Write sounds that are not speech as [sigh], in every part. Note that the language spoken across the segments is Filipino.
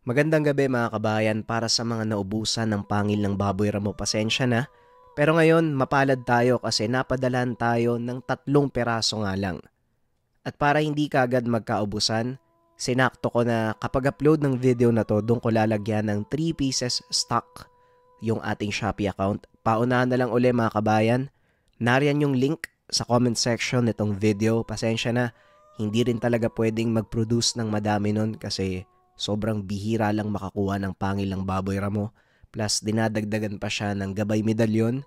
Magandang gabi mga kabayan para sa mga naubusan ng pangil ng baboy ramo pasensya na. Pero ngayon mapalad tayo kasi napadalan tayo ng tatlong peraso nga lang. At para hindi kagad magkaubusan, sinakto ko na kapag upload ng video na to doon ko lalagyan ng 3 pieces stock yung ating Shopee account. Paunahan na lang uli mga kabayan. Nariyan yung link sa comment section nitong video. Pasensya na, hindi rin talaga pwedeng mag-produce ng madami nun kasi Sobrang bihira lang makakuha ng pangilang baboy ramo, plus dinadagdagan pa siya ng gabay medalyon,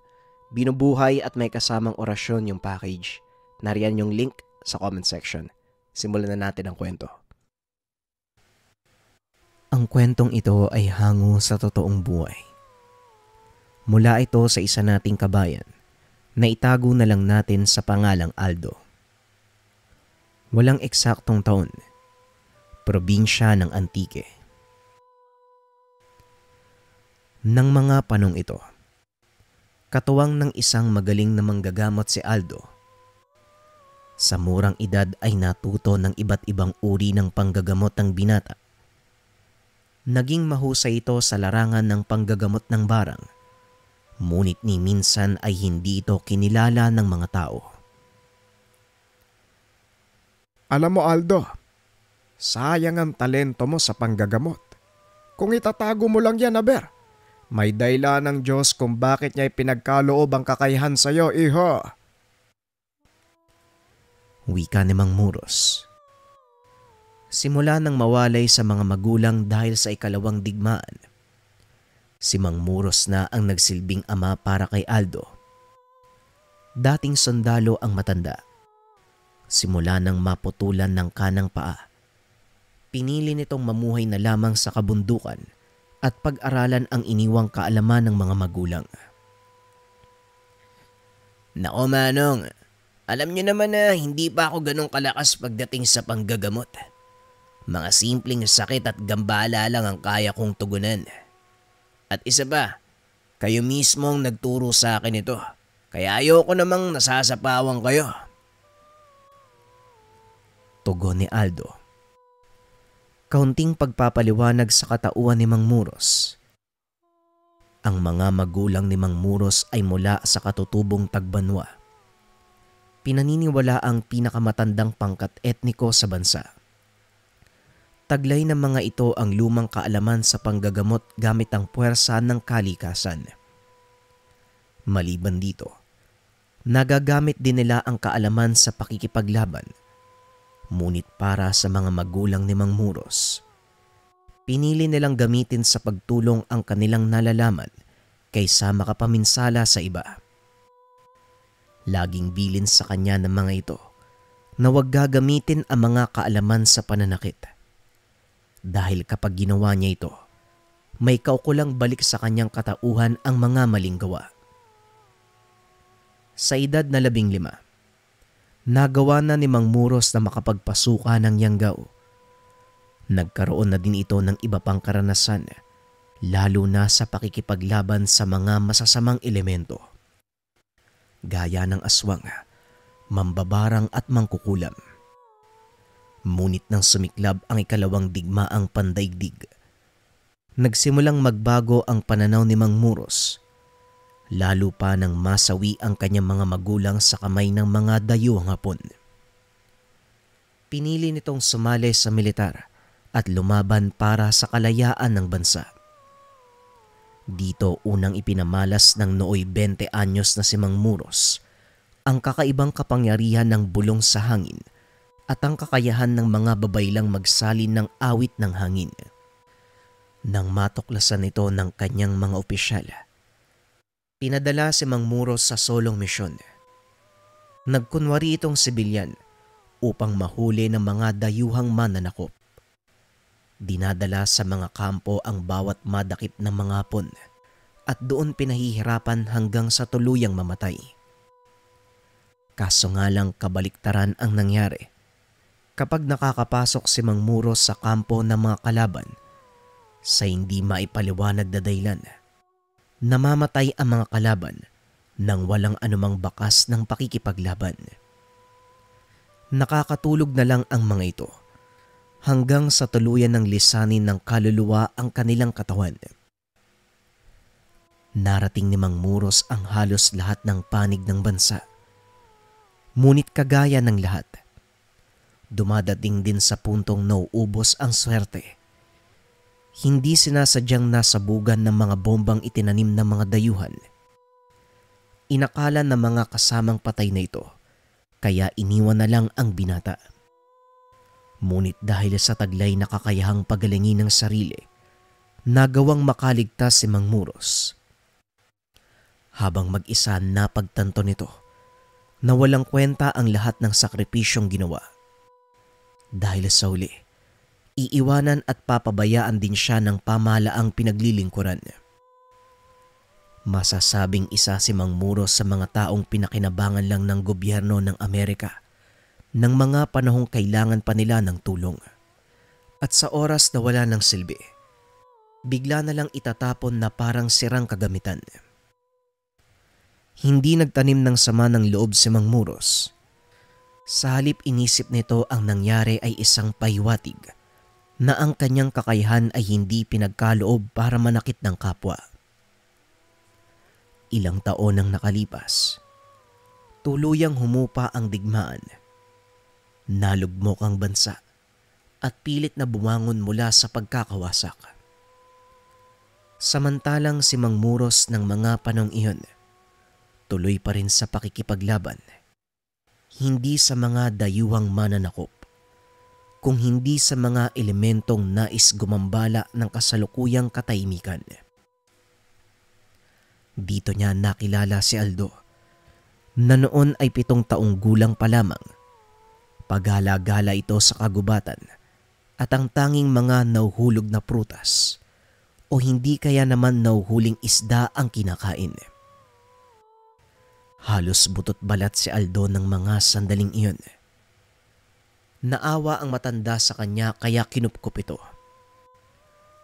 binubuhay at may kasamang orasyon yung package. Nariyan yung link sa comment section. Simulan na natin ang kwento. Ang kwentong ito ay hango sa totoong buhay. Mula ito sa isa nating kabayan na itago na lang natin sa pangalang Aldo. Walang eksaktong taon probinsya ng Antique. Nang mga panong ito, katuwang ng isang magaling na manggagamot si Aldo, sa murang edad ay natuto ng iba't ibang uri ng panggagamot ng binata. Naging mahusay ito sa larangan ng panggagamot ng barang, ngunit ni minsan ay hindi ito kinilala ng mga tao. Alam mo Aldo, Sayang ang talento mo sa panggagamot. Kung itatago mo lang yan, Aber, may dayla ng Diyos kung bakit niya ipinagkaloob ang kakayahan sa iyo, iho. Wika ni Mang Muros. Simula nang mawalay sa mga magulang dahil sa ikalawang digmaan, si Mang Muros na ang nagsilbing ama para kay Aldo. Dating sundalo ang matanda. Simula nang maputulan ng kanang paa, pinili nitong mamuhay na lamang sa kabundukan at pag-aralan ang iniwang kaalaman ng mga magulang. Nako manong, alam niyo naman na hindi pa ako ganong kalakas pagdating sa panggagamot. Mga simpleng sakit at gambala lang ang kaya kong tugunan. At isa pa, kayo mismo ang nagturo sa akin ito. Kaya ayoko namang nasasapawang kayo. Tugon ni Aldo kaunting pagpapaliwanag sa katauhan ni Mang Muros. Ang mga magulang ni Mang Muros ay mula sa katutubong Tagbanwa. Pinaniniwala ang pinakamatandang pangkat etniko sa bansa. Taglay ng mga ito ang lumang kaalaman sa panggagamot gamit ang puwersa ng kalikasan. Maliban dito, nagagamit din nila ang kaalaman sa pakikipaglaban – Ngunit para sa mga magulang ni Mang Muros, pinili nilang gamitin sa pagtulong ang kanilang nalalaman kaysa makapaminsala sa iba. Laging bilin sa kanya ng mga ito na huwag gagamitin ang mga kaalaman sa pananakit. Dahil kapag ginawa niya ito, may kaukulang balik sa kanyang katauhan ang mga maling gawa. Sa edad na labing lima, nagawa na ni Mang Muros na makapagpasuka ng Yanggao. Nagkaroon na din ito ng iba pang karanasan, lalo na sa pakikipaglaban sa mga masasamang elemento. Gaya ng aswang, mambabarang at mangkukulam. Munit nang sumiklab ang ikalawang digmaang pandaigdig, nagsimulang magbago ang pananaw ni Mang Muros lalo pa nang masawi ang kanyang mga magulang sa kamay ng mga dayuhang hapon. Pinili nitong sumali sa militar at lumaban para sa kalayaan ng bansa. Dito unang ipinamalas ng nooy 20 anyos na si Mang Muros ang kakaibang kapangyarihan ng bulong sa hangin at ang kakayahan ng mga babaylang magsalin ng awit ng hangin. Nang matuklasan ito ng kanyang mga opisyala, pinadala si Mang Muros sa Solong Misyon. Nagkunwari itong sibilyan upang mahuli ng mga dayuhang mananakop. Dinadala sa mga kampo ang bawat madakip ng mga hapon at doon pinahihirapan hanggang sa tuluyang mamatay. Kaso nga lang kabaliktaran ang nangyari. Kapag nakakapasok si Mang Muros sa kampo ng mga kalaban, sa hindi maipaliwanag na daylan, namamatay ang mga kalaban nang walang anumang bakas ng pakikipaglaban. Nakakatulog na lang ang mga ito hanggang sa tuluyan ng lisanin ng kaluluwa ang kanilang katawan. Narating ni Mang Muros ang halos lahat ng panig ng bansa. Munit kagaya ng lahat, dumadating din sa puntong nauubos ang swerte hindi sinasadyang nasabugan ng mga bombang itinanim ng mga dayuhan. Inakala ng mga kasamang patay na ito, kaya iniwan na lang ang binata. Ngunit dahil sa taglay na kakayahang pagalingin ng sarili, nagawang makaligtas si Mang Muros. Habang mag-isa napagtanto nito na walang kwenta ang lahat ng sakripisyong ginawa. Dahil sa uli, iiwanan at papabayaan din siya ng pamahalaang pinaglilingkuran. Masasabing isa si Mang Muros sa mga taong pinakinabangan lang ng gobyerno ng Amerika ng mga panahong kailangan pa nila ng tulong. At sa oras na wala ng silbi, bigla na lang itatapon na parang sirang kagamitan. Hindi nagtanim ng sama ng loob si Mang Muros. Sa halip inisip nito ang nangyari ay isang paywatig na ang kanyang kakayahan ay hindi pinagkaloob para manakit ng kapwa. Ilang taon ang nakalipas, tuluyang humupa ang digmaan. Nalugmok ang bansa at pilit na bumangon mula sa pagkakawasak. Samantalang si Mang Muros ng mga panong iyon, tuloy pa rin sa pakikipaglaban, hindi sa mga dayuhang mananakop kung hindi sa mga elementong nais gumambala ng kasalukuyang katahimikan. Dito niya nakilala si Aldo na noon ay pitong taong gulang pa lamang. Paghala-gala ito sa kagubatan at ang tanging mga nauhulog na prutas o hindi kaya naman nauhuling isda ang kinakain. Halos butot balat si Aldo ng mga sandaling iyon Naawa ang matanda sa kanya kaya kinupkop ito.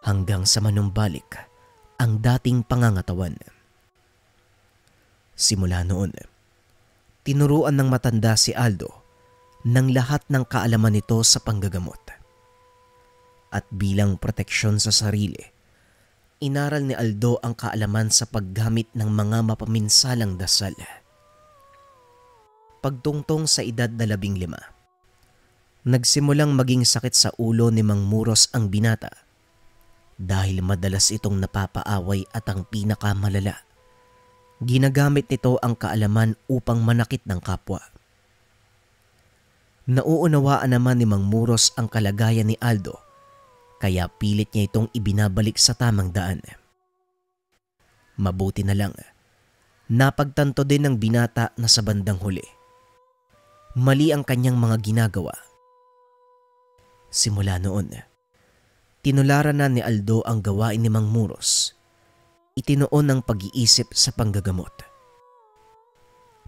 Hanggang sa manumbalik ang dating pangangatawan. Simula noon, tinuruan ng matanda si Aldo ng lahat ng kaalaman nito sa panggagamot. At bilang proteksyon sa sarili, inaral ni Aldo ang kaalaman sa paggamit ng mga mapaminsalang dasal. Pagtungtong sa edad na labing lima, nagsimulang maging sakit sa ulo ni Mang Muros ang binata dahil madalas itong napapaaway at ang pinakamalala. Ginagamit nito ang kaalaman upang manakit ng kapwa. Nauunawaan naman ni Mang Muros ang kalagayan ni Aldo kaya pilit niya itong ibinabalik sa tamang daan. Mabuti na lang, napagtanto din ng binata na sa bandang huli. Mali ang kanyang mga ginagawa Simula noon, tinularan na ni Aldo ang gawain ni Mang Muros. Itinoon ang pag-iisip sa panggagamot.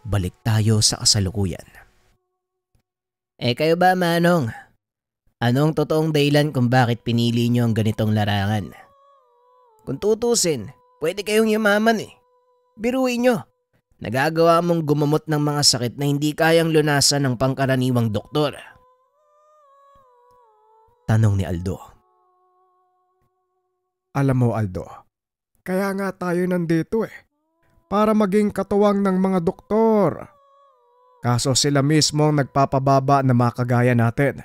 Balik tayo sa kasalukuyan. Eh kayo ba Manong? Anong totoong dahilan kung bakit pinili niyo ang ganitong larangan? Kung tutusin, pwede kayong yumaman eh. Biruin niyo. Nagagawa mong gumamot ng mga sakit na hindi kayang lunasan ng pangkaraniwang doktor. Tanong ni Aldo. Alam mo Aldo, kaya nga tayo nandito eh. Para maging katuwang ng mga doktor. Kaso sila mismo ang nagpapababa na makagaya natin.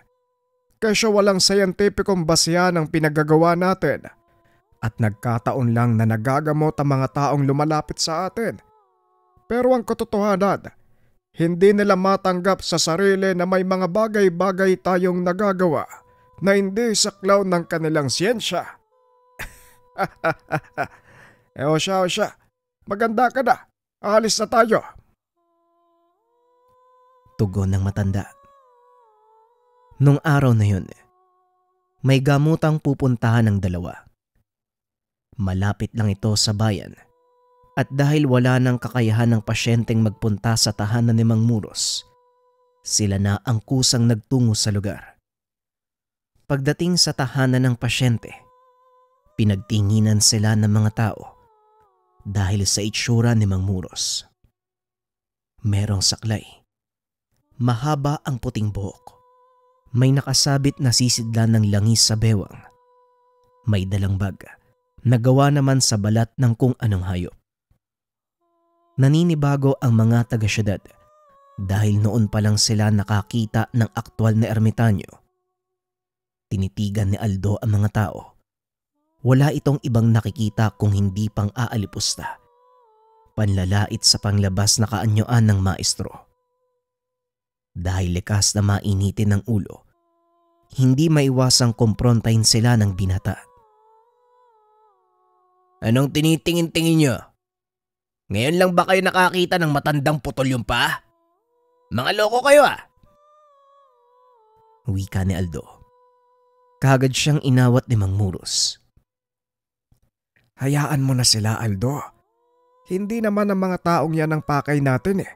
Kaysa walang sayantipikong basya ng pinagagawa natin. At nagkataon lang na nagagamot ang mga taong lumalapit sa atin. Pero ang katotohanan, hindi nila matanggap sa sarili na may mga bagay-bagay tayong nagagawa na hindi sa clown ng kanilang siyensya. [laughs] e o siya o siya, maganda ka na, aalis na tayo. Tugon ng matanda. Nung araw na yun, may gamutang pupuntahan ng dalawa. Malapit lang ito sa bayan at dahil wala ng kakayahan ng pasyenteng magpunta sa tahanan ni Mang Muros, sila na ang kusang nagtungo sa lugar. Pagdating sa tahanan ng pasyente, pinagtinginan sila ng mga tao dahil sa itsura ni Mang Muros. Merong saklay. Mahaba ang puting buhok. May nakasabit na sisidlan ng langis sa bewang. May dalang bag na gawa naman sa balat ng kung anong hayop. Naninibago ang mga taga-syudad dahil noon pa lang sila nakakita ng aktwal na ermitanyo Tinitigan ni Aldo ang mga tao. Wala itong ibang nakikita kung hindi pang aalipusta. Panlalait sa panglabas na kaanyuan ng maestro. Dahil likas na mainitin ng ulo, hindi maiwasang komprontahin sila ng binata. Anong tinitingin-tingin nyo? Ngayon lang ba kayo nakakita ng matandang putol yung pa? Mga loko kayo ah! Wika ni Aldo. Kagad siyang inawat ni Mang Muros. Hayaan mo na sila Aldo. Hindi naman ang mga taong yan ang pakay natin eh.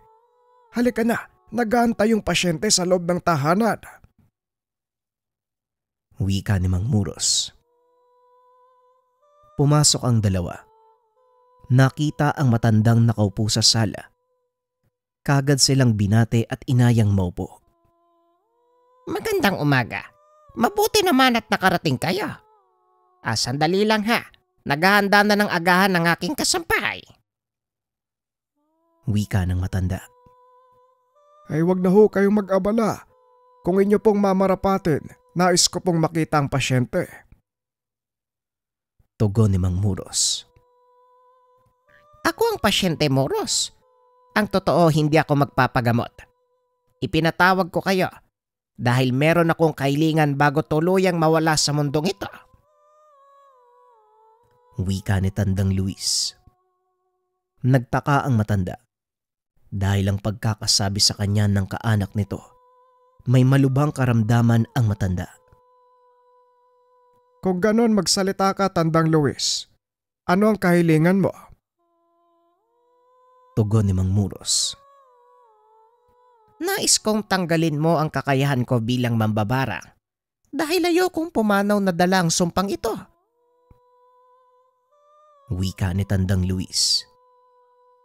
Halika na, nagaantay yung pasyente sa loob ng tahanan. Wika ni Mang Muros. Pumasok ang dalawa. Nakita ang matandang nakaupo sa sala. Kagad silang binate at inayang maupo. Magandang umaga. Mabuti naman at nakarating kayo. Ah, sandali lang ha. Naghahanda na ng agahan ng aking kasampay. Wika ng matanda. Ay wag na ho kayong mag-abala. Kung inyo pong mamarapatin, nais ko pong makita ang pasyente. Tugon ni Mang Muros. Ako ang pasyente Muros. Ang totoo hindi ako magpapagamot. Ipinatawag ko kayo dahil meron akong kailingan bago tuluyang mawala sa mundong ito. Wika ni Tandang Luis. Nagtaka ang matanda dahil ang pagkakasabi sa kanya ng kaanak nito may malubhang karamdaman ang matanda. Kung ganon magsalita ka, Tandang Luis, ano ang kahilingan mo? Tugon ni Mang Muros. Nais kong tanggalin mo ang kakayahan ko bilang mambabara dahil ayokong pumanaw na dala ang sumpang ito. Wika ni Tandang Luis.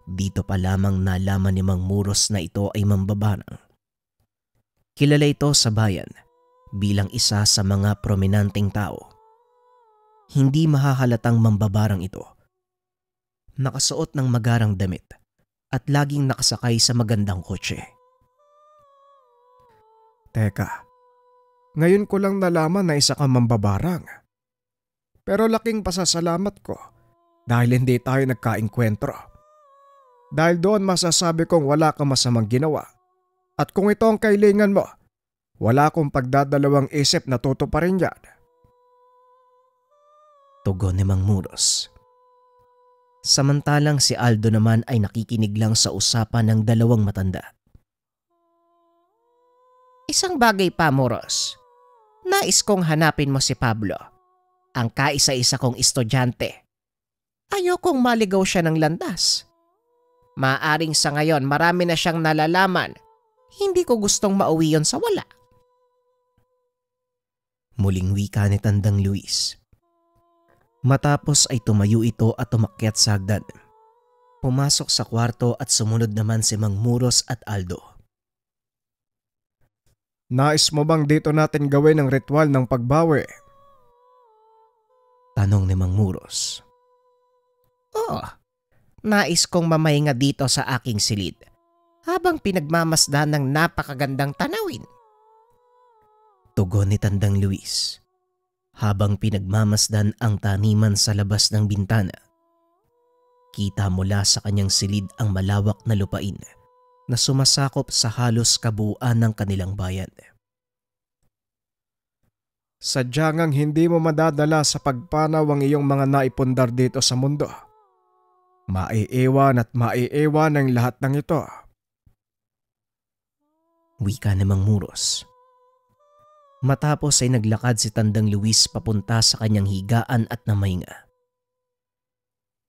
Dito pa lamang nalaman ni Mang Muros na ito ay mambabara. Kilala ito sa bayan bilang isa sa mga prominenteng tao. Hindi mahahalatang mambabarang ito. Nakasuot ng magarang damit at laging nakasakay sa magandang kotse Teka, ngayon ko lang nalaman na isa kang mambabarang. Pero laking pasasalamat ko dahil hindi tayo nagkainkwentro. Dahil doon masasabi kong wala kang masamang ginawa. At kung ito ang kailangan mo, wala akong pagdadalawang isip na tutuparin yan. Tugon ni Mang Muros. Samantalang si Aldo naman ay nakikinig lang sa usapan ng dalawang matanda. Isang bagay pa, Moros. Nais kong hanapin mo si Pablo, ang kaisa-isa kong estudyante. Ayokong maligaw siya ng landas. Maaring sa ngayon marami na siyang nalalaman. Hindi ko gustong mauwi yon sa wala. Muling wika ni Tandang Luis. Matapos ay tumayo ito at tumakyat sa hagdan. Pumasok sa kwarto at sumunod naman si Mang Muros at Aldo. Nais mo bang dito natin gawin ang ritual ng pagbawi? Tanong ni Mang Muros. Oo, oh, nais kong mamahinga dito sa aking silid habang pinagmamasdan ng napakagandang tanawin. Tugon ni Tandang Luis habang pinagmamasdan ang taniman sa labas ng bintana. Kita mula sa kanyang silid ang malawak na lupain na sumasakop sa halos kabuuan ng kanilang bayan. Sadyang hindi mo madadala sa pagpanaw ang iyong mga naipundar dito sa mundo. Maiiwan at maiiwan ang lahat ng ito. Wika namang muros. Matapos ay naglakad si Tandang Luis papunta sa kanyang higaan at namahinga.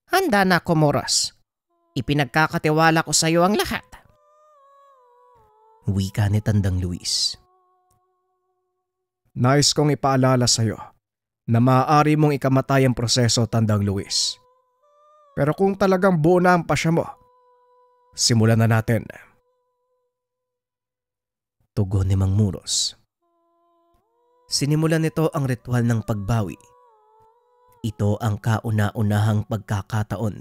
Handa na ako, Ipinagkakatiwala ko sa iyo ang lahat. Wika ni Tandang Luis. Nais kong ipaalala sa iyo na maaari mong ikamatay ang proseso Tandang Luis. Pero kung talagang buo na ang pasya mo, simulan na natin. Tugon ni Mang Muros. Sinimulan nito ang ritual ng pagbawi. Ito ang kauna-unahang pagkakataon.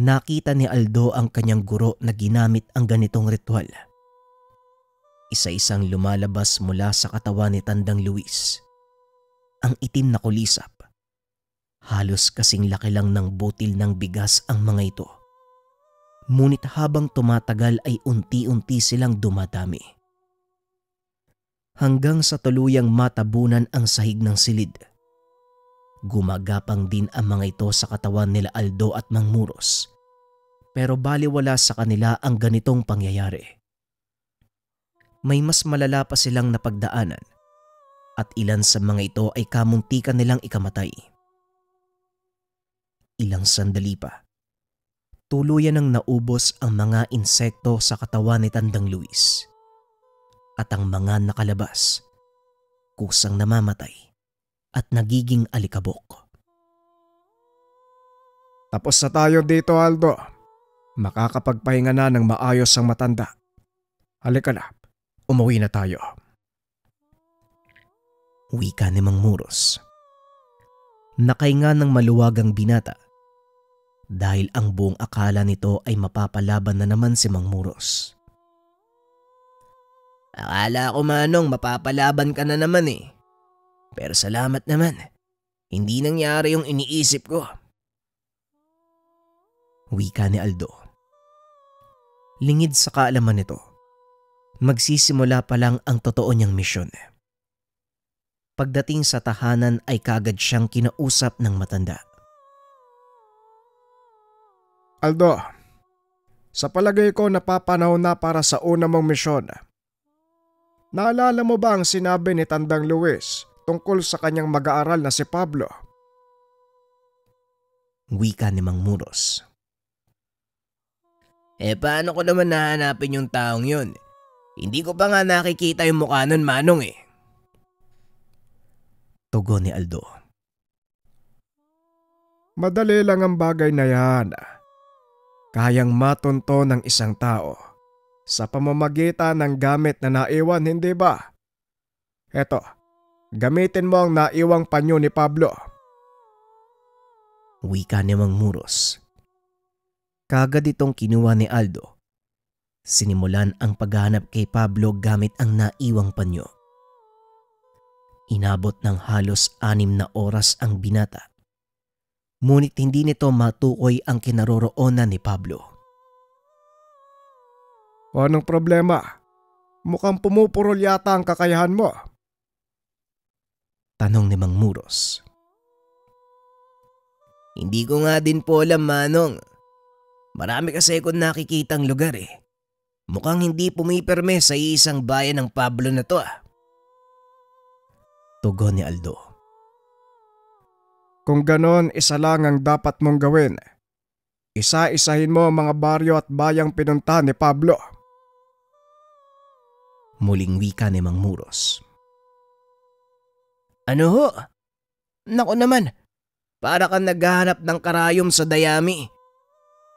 Nakita ni Aldo ang kanyang guro na ginamit ang ganitong ritual isa-isang lumalabas mula sa katawan ni Tandang Luis. Ang itim na kulisap. Halos kasing laki lang ng butil ng bigas ang mga ito. Ngunit habang tumatagal ay unti-unti silang dumadami. Hanggang sa tuluyang matabunan ang sahig ng silid. Gumagapang din ang mga ito sa katawan nila Aldo at Mang Muros. Pero baliwala sa kanila ang ganitong pangyayari may mas malala pa silang napagdaanan at ilan sa mga ito ay kamuntikan nilang ikamatay. Ilang sandali pa, tuluyan ang naubos ang mga insekto sa katawan ni Tandang Luis at ang mga nakalabas kusang namamatay at nagiging alikabok. Tapos na tayo dito Aldo. Makakapagpahinga na ng maayos ang matanda. Halika na. Umuwi na tayo. Wika ni Mang Muros. Nakainga ng maluwagang binata dahil ang buong akala nito ay mapapalaban na naman si Mang Muros. Akala ko manong mapapalaban ka na naman eh. Pero salamat naman. Hindi nangyari yung iniisip ko. Wika ni Aldo. Lingid sa kaalaman nito magsisimula pa lang ang totoo niyang misyon. Pagdating sa tahanan ay kagad siyang kinausap ng matanda. Aldo, sa palagay ko napapanahon na para sa una mong misyon. Naalala mo ba ang sinabi ni Tandang Luis tungkol sa kanyang mag-aaral na si Pablo? Wika ni Mang Muros. Eh paano ko naman nahanapin yung taong yun? Hindi ko pa nga nakikita yung mukha nun, Manong eh. Tugon ni Aldo. Madali lang ang bagay na yan. Kayang matunto ng isang tao sa pamamagitan ng gamit na naiwan, hindi ba? Eto, gamitin mo ang naiwang panyo ni Pablo. Wika ni Mang Muros. Kagad itong kinuha ni Aldo Sinimulan ang paghahanap kay Pablo gamit ang naiwang panyo. Inabot ng halos anim na oras ang binata. Ngunit hindi nito matukoy ang kinaroroonan ni Pablo. Anong problema? Mukhang pumupurol yata ang kakayahan mo. Tanong ni Mang Muros. Hindi ko nga din po alam, Manong. Marami kasi akong nakikitang lugar eh. Mukhang hindi pumipirme sa isang bayan ng Pablo na to ah. Tugon ni Aldo. Kung ganon, isa lang ang dapat mong gawin. Isa-isahin mo ang mga baryo at bayang pinunta ni Pablo. Muling wika ni Mang Muros. Ano ho? Nako naman, para kang naghahanap ng karayom sa dayami.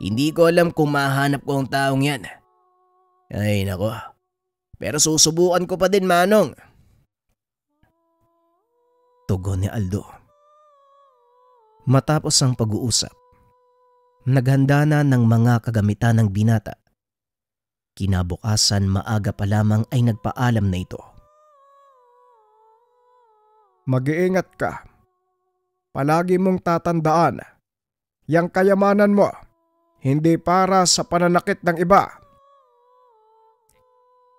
Hindi ko alam kung mahanap ko ang taong yan. Ay nako. Pero susubukan ko pa din manong. Tugon ni Aldo. Matapos ang pag-uusap, naghanda na ng mga kagamitan ng binata. Kinabukasan maaga pa lamang ay nagpaalam na ito. Mag-iingat ka. Palagi mong tatandaan, yang kayamanan mo, hindi para sa pananakit ng iba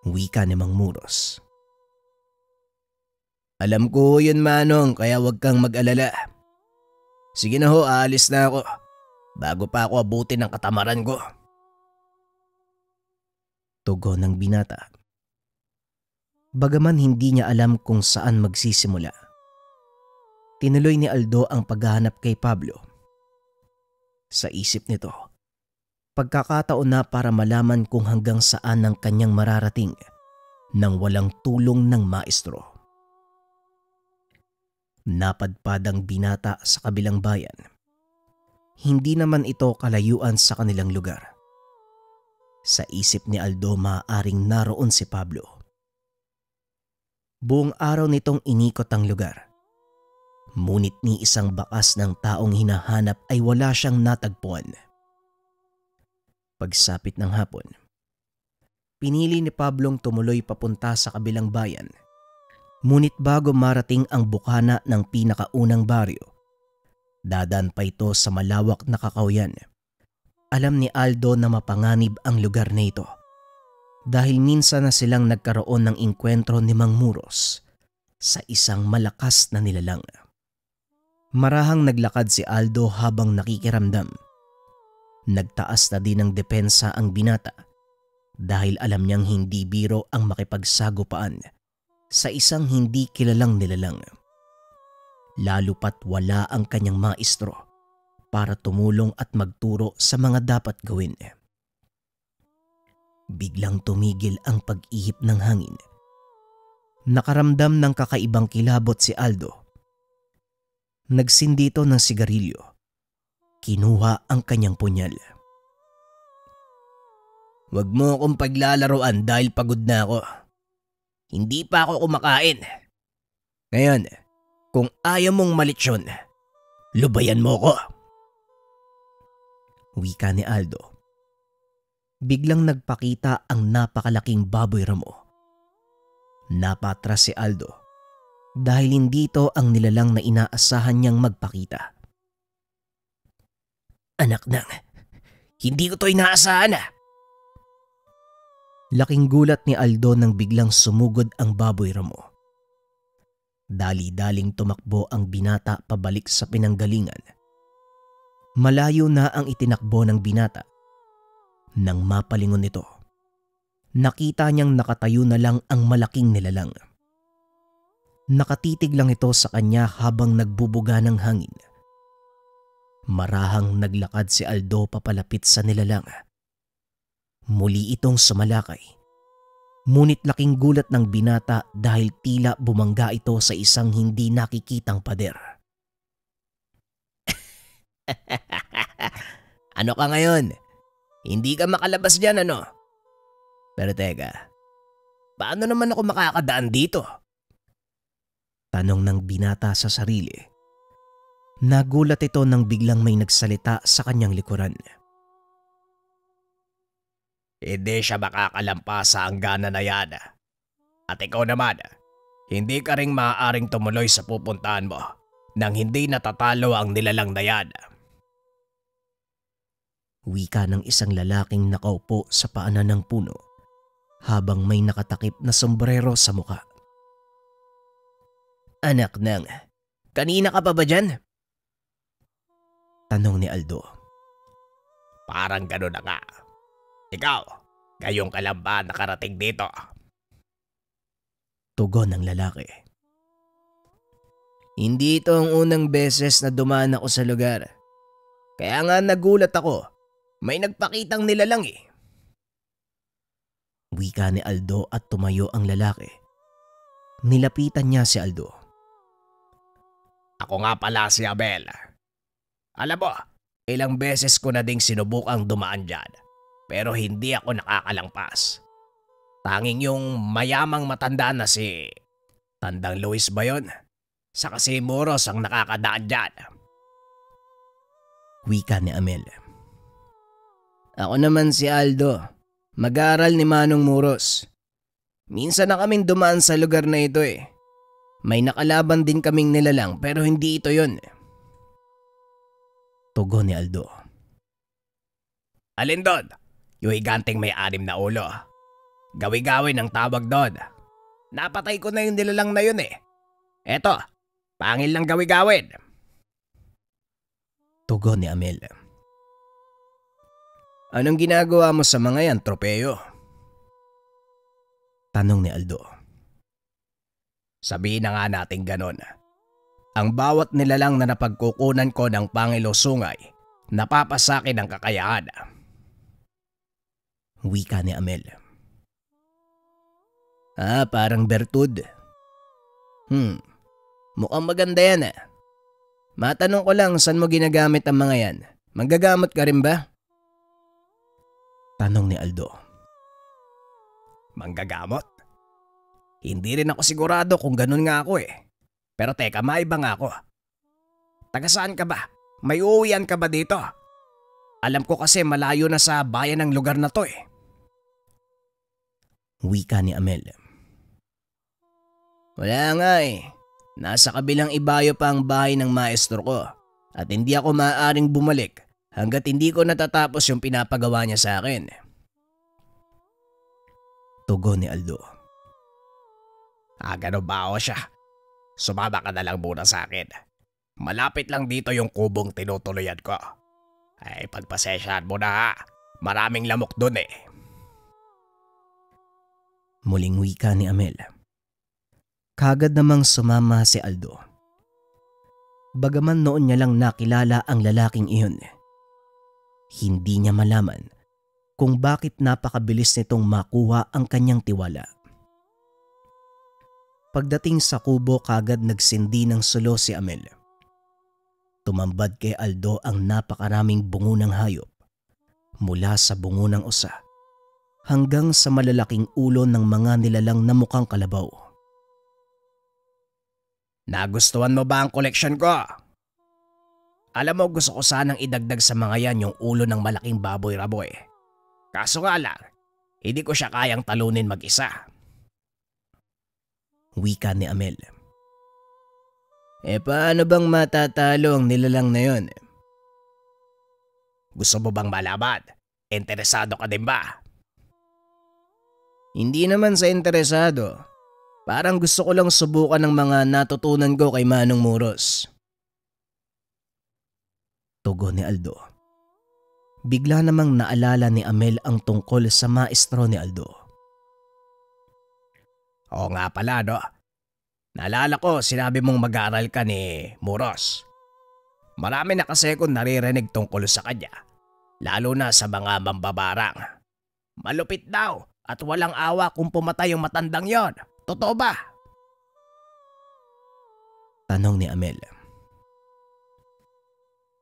Wika ni Mang Muros. Alam ko yun Manong kaya huwag kang mag-alala. Sige na ho, aalis na ako. Bago pa ako abutin ng katamaran ko. Tugo ng binata. Bagaman hindi niya alam kung saan magsisimula. Tinuloy ni Aldo ang paghahanap kay Pablo. Sa isip nito, Pagkakataon na para malaman kung hanggang saan ang kanyang mararating nang walang tulong ng maestro. Napadpad binata sa kabilang bayan. Hindi naman ito kalayuan sa kanilang lugar. Sa isip ni Aldo maaring naroon si Pablo. Buong araw nitong inikot ang lugar. Ngunit ni isang bakas ng taong hinahanap ay wala siyang natagpuan pagsapit ng hapon. Pinili ni Pablong tumuloy papunta sa kabilang bayan. Ngunit bago marating ang bukana ng pinakaunang baryo, dadan pa ito sa malawak na kakawayan. Alam ni Aldo na mapanganib ang lugar na ito dahil minsan na silang nagkaroon ng inkwentro ni Mang Muros sa isang malakas na nilalang. Marahang naglakad si Aldo habang nakikiramdam Nagtaas na din ng depensa ang binata dahil alam niyang hindi biro ang makipagsagupaan sa isang hindi kilalang nilalang. Lalo pat wala ang kanyang maestro para tumulong at magturo sa mga dapat gawin. Biglang tumigil ang pag-ihip ng hangin. Nakaramdam ng kakaibang kilabot si Aldo. Nagsindito ng sigarilyo Kinuha ang kanyang punyal. Huwag mo akong paglalaroan dahil pagod na ako. Hindi pa ako kumakain. Ngayon, kung ayaw mong malitsyon, lubayan mo ko. Wika ni Aldo. Biglang nagpakita ang napakalaking baboy ramo. Napatras si Aldo dahil hindi ito ang nilalang na inaasahan niyang magpakita. Anak nang, hindi ko to inaasahan ah. Laking gulat ni Aldo nang biglang sumugod ang baboy ramo. Dali-daling tumakbo ang binata pabalik sa pinanggalingan. Malayo na ang itinakbo ng binata. Nang mapalingon nito, nakita niyang nakatayo na lang ang malaking nilalang. Nakatitig lang ito sa kanya habang nagbubuga ng hangin. Marahang naglakad si Aldo papalapit sa nilalang. Muli itong sumalakay. Munit laking gulat ng binata dahil tila bumangga ito sa isang hindi nakikitang pader. [laughs] ano ka ngayon? Hindi ka makalabas dyan ano? Pero teka, paano naman ako makakadaan dito? Tanong ng binata sa sarili Nagulat ito nang biglang may nagsalita sa kanyang likuran. Hindi siya makakalampas sa hanggana na yan. At ikaw naman, hindi ka ring maaaring tumuloy sa pupuntahan mo nang hindi natatalo ang nilalang na yan. Wika ng isang lalaking nakaupo sa paanan ng puno habang may nakatakip na sombrero sa muka. Anak nang, kanina ka pa ba dyan? Tanong ni Aldo. Parang gano'n na nga. Ikaw, kayong kalan nakarating dito? Tugon ng lalaki. Hindi ito ang unang beses na dumaan ako sa lugar. Kaya nga nagulat ako. May nagpakitang nila lang eh. Wika ni Aldo at tumayo ang lalaki. Nilapitan niya si Aldo. Ako nga pala si Abel. Alam mo, ilang beses ko na ding sinubukang dumaan dyan pero hindi ako nakakalampas. Tanging yung mayamang matanda na si... Tandang Luis ba yun? Sa kasi Moros ang nakakadaan dyan. Wika ni Amel. Ako naman si Aldo, mag-aaral ni Manong Muros. Minsan na kaming dumaan sa lugar na ito eh. May nakalaban din kaming nilalang pero hindi ito yon. Tugon ni Aldo. Alin doon? Yung higanting may anim na ulo. Gawi-gawin ang tawag doon. Napatay ko na yung nilalang na yun eh. Eto, pangil ng gawi-gawin. Tugon ni Amel. Anong ginagawa mo sa mga yan, tropeyo? Tanong ni Aldo. Sabihin na nga natin ganon. Ang bawat nilalang na napagkukunan ko ng Pangilo Sungay, napapasakin ang kakayaan. Wika ni Amel. Ah, parang bertud. Hmm, mukhang maganda yan ah. Matanong ko lang saan mo ginagamit ang mga yan. Manggagamot ka rin ba? Tanong ni Aldo. Manggagamot? Hindi rin ako sigurado kung ganun nga ako eh. Pero teka, maiba nga ako. Taga saan ka ba? May uuwian ka ba dito? Alam ko kasi malayo na sa bayan ng lugar na to eh. ka ni Amel. Wala nga eh. Nasa kabilang ibayo pa ang bahay ng maestro ko at hindi ako maaaring bumalik hanggat hindi ko natatapos yung pinapagawa niya sa akin. Tugon ni Aldo. Ah, gano'n ba ako siya? sumama ka na lang muna sa akin. Malapit lang dito yung kubong tinutuloyan ko. Ay, pagpasesyahan mo na ha. Maraming lamok dun eh. Muling wika ni Amel. Kagad namang sumama si Aldo. Bagaman noon niya lang nakilala ang lalaking iyon. Hindi niya malaman kung bakit napakabilis nitong makuha ang kanyang tiwala. Pagdating sa kubo kagad nagsindi ng sulo si Amel. Tumambad kay Aldo ang napakaraming bungo ng hayop mula sa bungo ng usa hanggang sa malalaking ulo ng mga nilalang na mukhang kalabaw. Nagustuhan mo ba ang koleksyon ko? Alam mo gusto ko sanang idagdag sa mga yan yung ulo ng malaking baboy-raboy. Kaso nga lang, hindi ko siya kayang talunin mag-isa. Wika ni Amel. E paano bang matatalo ang nilalang na yon? Gusto mo bang malaman? Interesado ka din ba? Hindi naman sa interesado. Parang gusto ko lang subukan ng mga natutunan ko kay Manong Muros. Tugo ni Aldo. Bigla namang naalala ni Amel ang tungkol sa maestro ni Aldo. Oo nga pala no. Naalala ko sinabi mong mag-aaral ka ni Muros. Marami na kasi kong naririnig tungkol sa kanya. Lalo na sa mga mambabarang. Malupit daw at walang awa kung pumatay yung matandang yon. Totoo ba? Tanong ni Amel.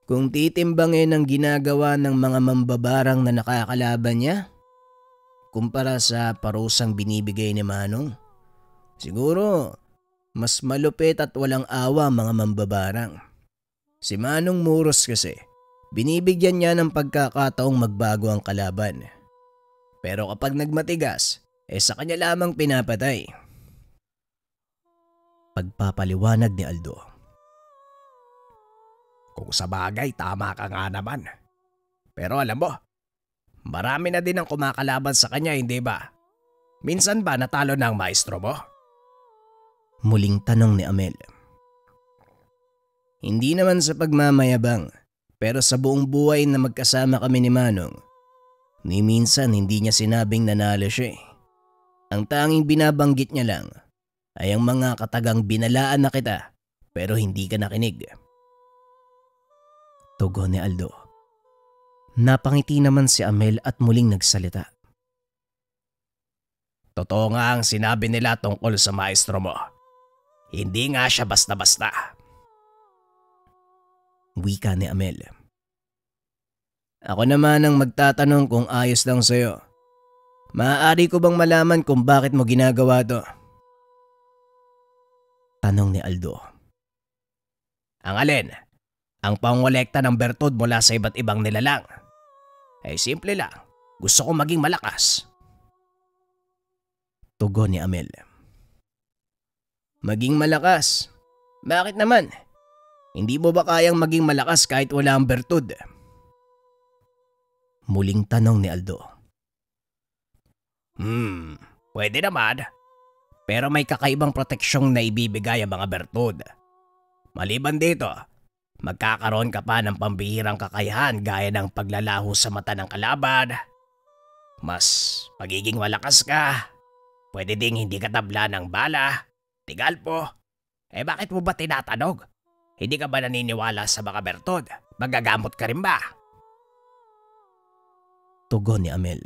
Kung titimbangin ang ginagawa ng mga mambabarang na nakakalaban niya, kumpara sa parusang binibigay ni Manong, Siguro, mas malupit at walang awa mga mambabarang. Si Manong Muros kasi, binibigyan niya ng pagkakataong magbago ang kalaban. Pero kapag nagmatigas, eh sa kanya lamang pinapatay. Pagpapaliwanag ni Aldo. Kung sa bagay, tama ka nga naman. Pero alam mo, marami na din ang kumakalaban sa kanya, hindi ba? Minsan ba natalo na maestro mo? Muling tanong ni Amel. Hindi naman sa pagmamayabang, pero sa buong buhay na magkasama kami ni Manong, ni minsan hindi niya sinabing nanalo siya eh. Ang tanging binabanggit niya lang ay ang mga katagang binalaan na kita pero hindi ka nakinig. Tugo ni Aldo. Napangiti naman si Amel at muling nagsalita. Totoo nga ang sinabi nila tungkol sa maestro mo. Hindi nga siya basta-basta. Wika ni Amel. Ako naman ang magtatanong kung ayos lang sa'yo. Maaari ko bang malaman kung bakit mo ginagawa to? Tanong ni Aldo. Ang alin? Ang pangolekta ng bertod mula sa iba't ibang nilalang. Ay eh, simple lang. Gusto ko maging malakas. Tugon ni Amel. Maging malakas. Bakit naman? Hindi mo ba kayang maging malakas kahit wala ang bertud? Muling tanong ni Aldo. Hmm, pwede naman. Pero may kakaibang proteksyong na ibibigay ang mga bertud. Maliban dito, magkakaroon ka pa ng pambihirang kakayahan gaya ng paglalaho sa mata ng kalaban. Mas pagiging malakas ka. Pwede ding hindi ka tabla ng bala Tigalpo, eh bakit mo ba tinatanog? Hindi ka ba naniniwala sa mga bertod? Magagamot ka rin ba? Tugon ni Amel.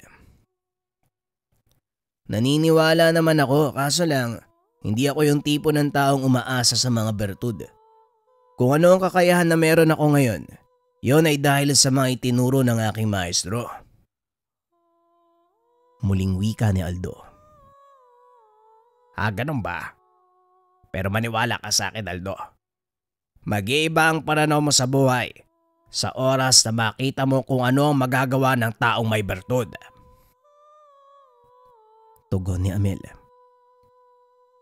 Naniniwala naman ako kaso lang hindi ako yung tipo ng taong umaasa sa mga Bertod. Kung ano ang kakayahan na meron ako ngayon, yon ay dahil sa mga itinuro ng aking maestro. Muling wika ni Aldo. Ah, ganun ba? Pero maniwala ka sa akin Aldo. Mag-iiba ang pananaw mo sa buhay sa oras na makita mo kung ano ang magagawa ng taong may bertod. Tugon ni Amel.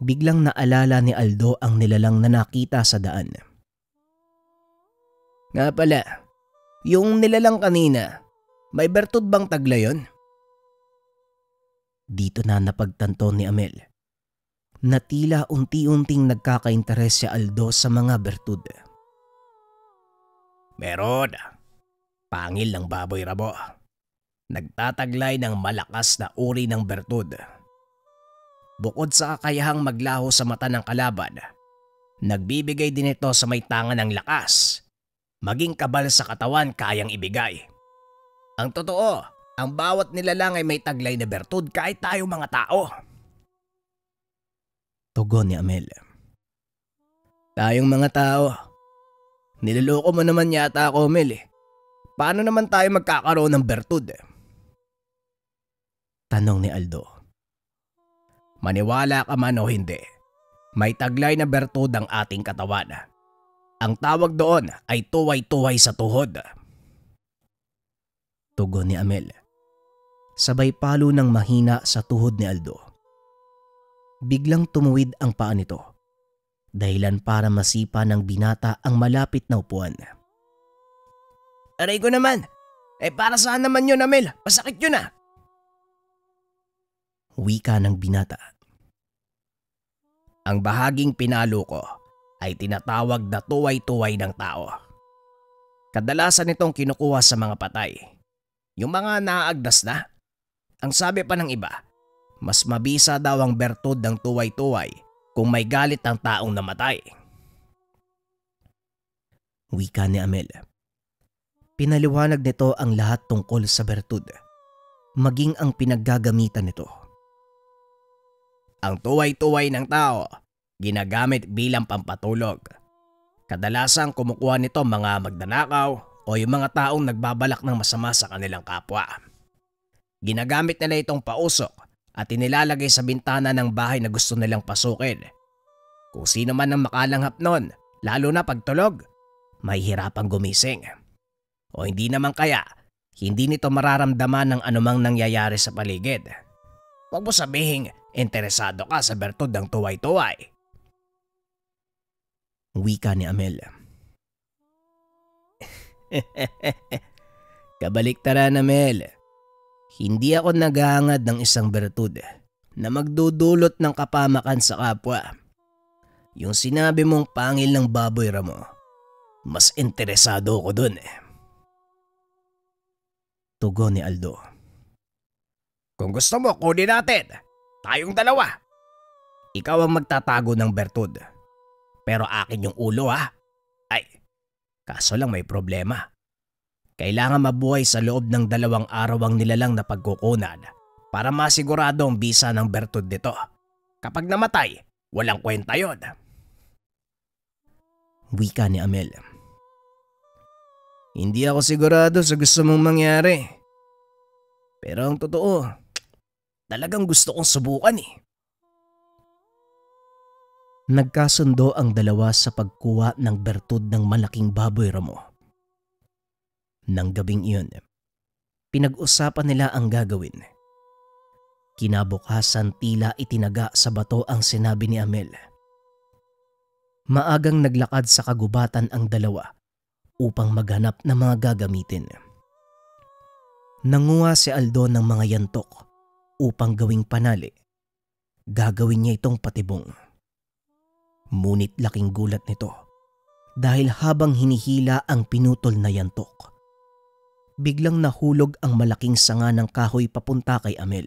Biglang naalala ni Aldo ang nilalang na nakita sa daan. Nga pala, yung nilalang kanina, may bertod bang tagla yon? Dito na napagtanto ni Amel na tila unti-unting nagkakainteres si Aldo sa mga bertud. Meron. Pangil ng baboy rabo. Nagtataglay ng malakas na uri ng bertud. Bukod sa kakayahang maglaho sa mata ng kalaban, nagbibigay din ito sa may tanga ng lakas. Maging kabal sa katawan kayang ibigay. Ang totoo, ang bawat nilalang ay may taglay na bertud kahit tayo mga tao. Tugon ni Amel. Tayong mga tao, niloloko mo naman yata ako, Amel eh. Paano naman tayo magkakaroon ng bertud eh? Tanong ni Aldo. Maniwala ka man o hindi, may taglay na bertud ang ating katawan. Ang tawag doon ay tuway-tuway sa tuhod. Tugon ni Amel. Sabay palo ng mahina sa tuhod ni Aldo biglang tumuwid ang paa nito. Dahilan para masipa ng binata ang malapit na upuan. Aray ko naman! Eh para saan naman yun, Amel? Masakit yun ah! Wika ng binata. Ang bahaging pinalo ko ay tinatawag na tuway-tuway ng tao. Kadalasan itong kinukuha sa mga patay. Yung mga naagdas na. Ang sabi pa ng iba, mas mabisa daw ang bertod ng tuway-tuway kung may galit ang taong namatay. Wika ni Amel. Pinaliwanag nito ang lahat tungkol sa bertod, maging ang pinaggagamitan nito. Ang tuway-tuway ng tao, ginagamit bilang pampatulog. Kadalasang kumukuha nito mga magdanakaw o yung mga taong nagbabalak ng masama sa kanilang kapwa. Ginagamit nila itong pausok at inilalagay sa bintana ng bahay na gusto nilang pasukin. Kung sino man ang makalanghap nun, lalo na pagtulog, may hirapang gumising. O hindi naman kaya, hindi nito mararamdaman ng anumang nangyayari sa paligid. Huwag mo sabihing interesado ka sa bertod ng tuway-tuway. Wika ni Amel. [laughs] Kabalik tara na Mel. Hindi ako nagahangad ng isang bertud na magdudulot ng kapamakan sa kapwa. Yung sinabi mong pangil ng baboy ramo, mas interesado ko dun eh. Tugo ni Aldo. Kung gusto mo, kunin natin. Tayong dalawa. Ikaw ang magtatago ng bertud. Pero akin yung ulo ha. Ay, kaso lang may problema. Kailangan mabuhay sa loob ng dalawang araw ang nilalang na pagkukunan para masigurado ang bisa ng bertud dito. Kapag namatay, walang kwenta yon. Wika ni Amel. Hindi ako sigurado sa gusto mong mangyari. Pero ang totoo, talagang gusto kong subukan eh. Nagkasundo ang dalawa sa pagkuha ng bertud ng malaking baboy ramo ng gabing iyon. Pinag-usapan nila ang gagawin. Kinabukasan tila itinaga sa bato ang sinabi ni Amel. Maagang naglakad sa kagubatan ang dalawa upang maghanap ng mga gagamitin. Nanguha si Aldo ng mga yantok upang gawing panali. Gagawin niya itong patibong. Munit laking gulat nito dahil habang hinihila ang pinutol na yantok, biglang nahulog ang malaking sanga ng kahoy papunta kay Amel.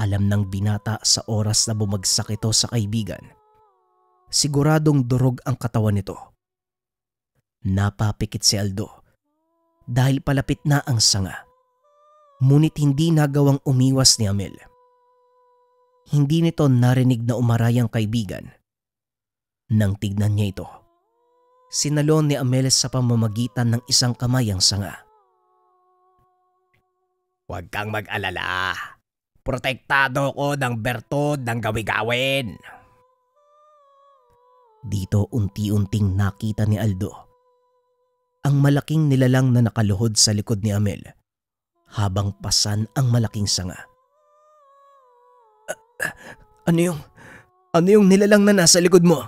Alam ng binata sa oras na bumagsak ito sa kaibigan. Siguradong durog ang katawan nito. Napapikit si Aldo dahil palapit na ang sanga. Ngunit hindi nagawang umiwas ni Amel. Hindi nito narinig na umaray ang kaibigan. Nang tignan niya ito sinalon ni Ameles sa pamamagitan ng isang kamay ang sanga. Huwag kang mag-alala. Protektado ko ng bertod ng gawigawin. Dito unti-unting nakita ni Aldo ang malaking nilalang na nakaluhod sa likod ni Amel habang pasan ang malaking sanga. Ah, ah, ano yung, ano yung nilalang na nasa likod mo?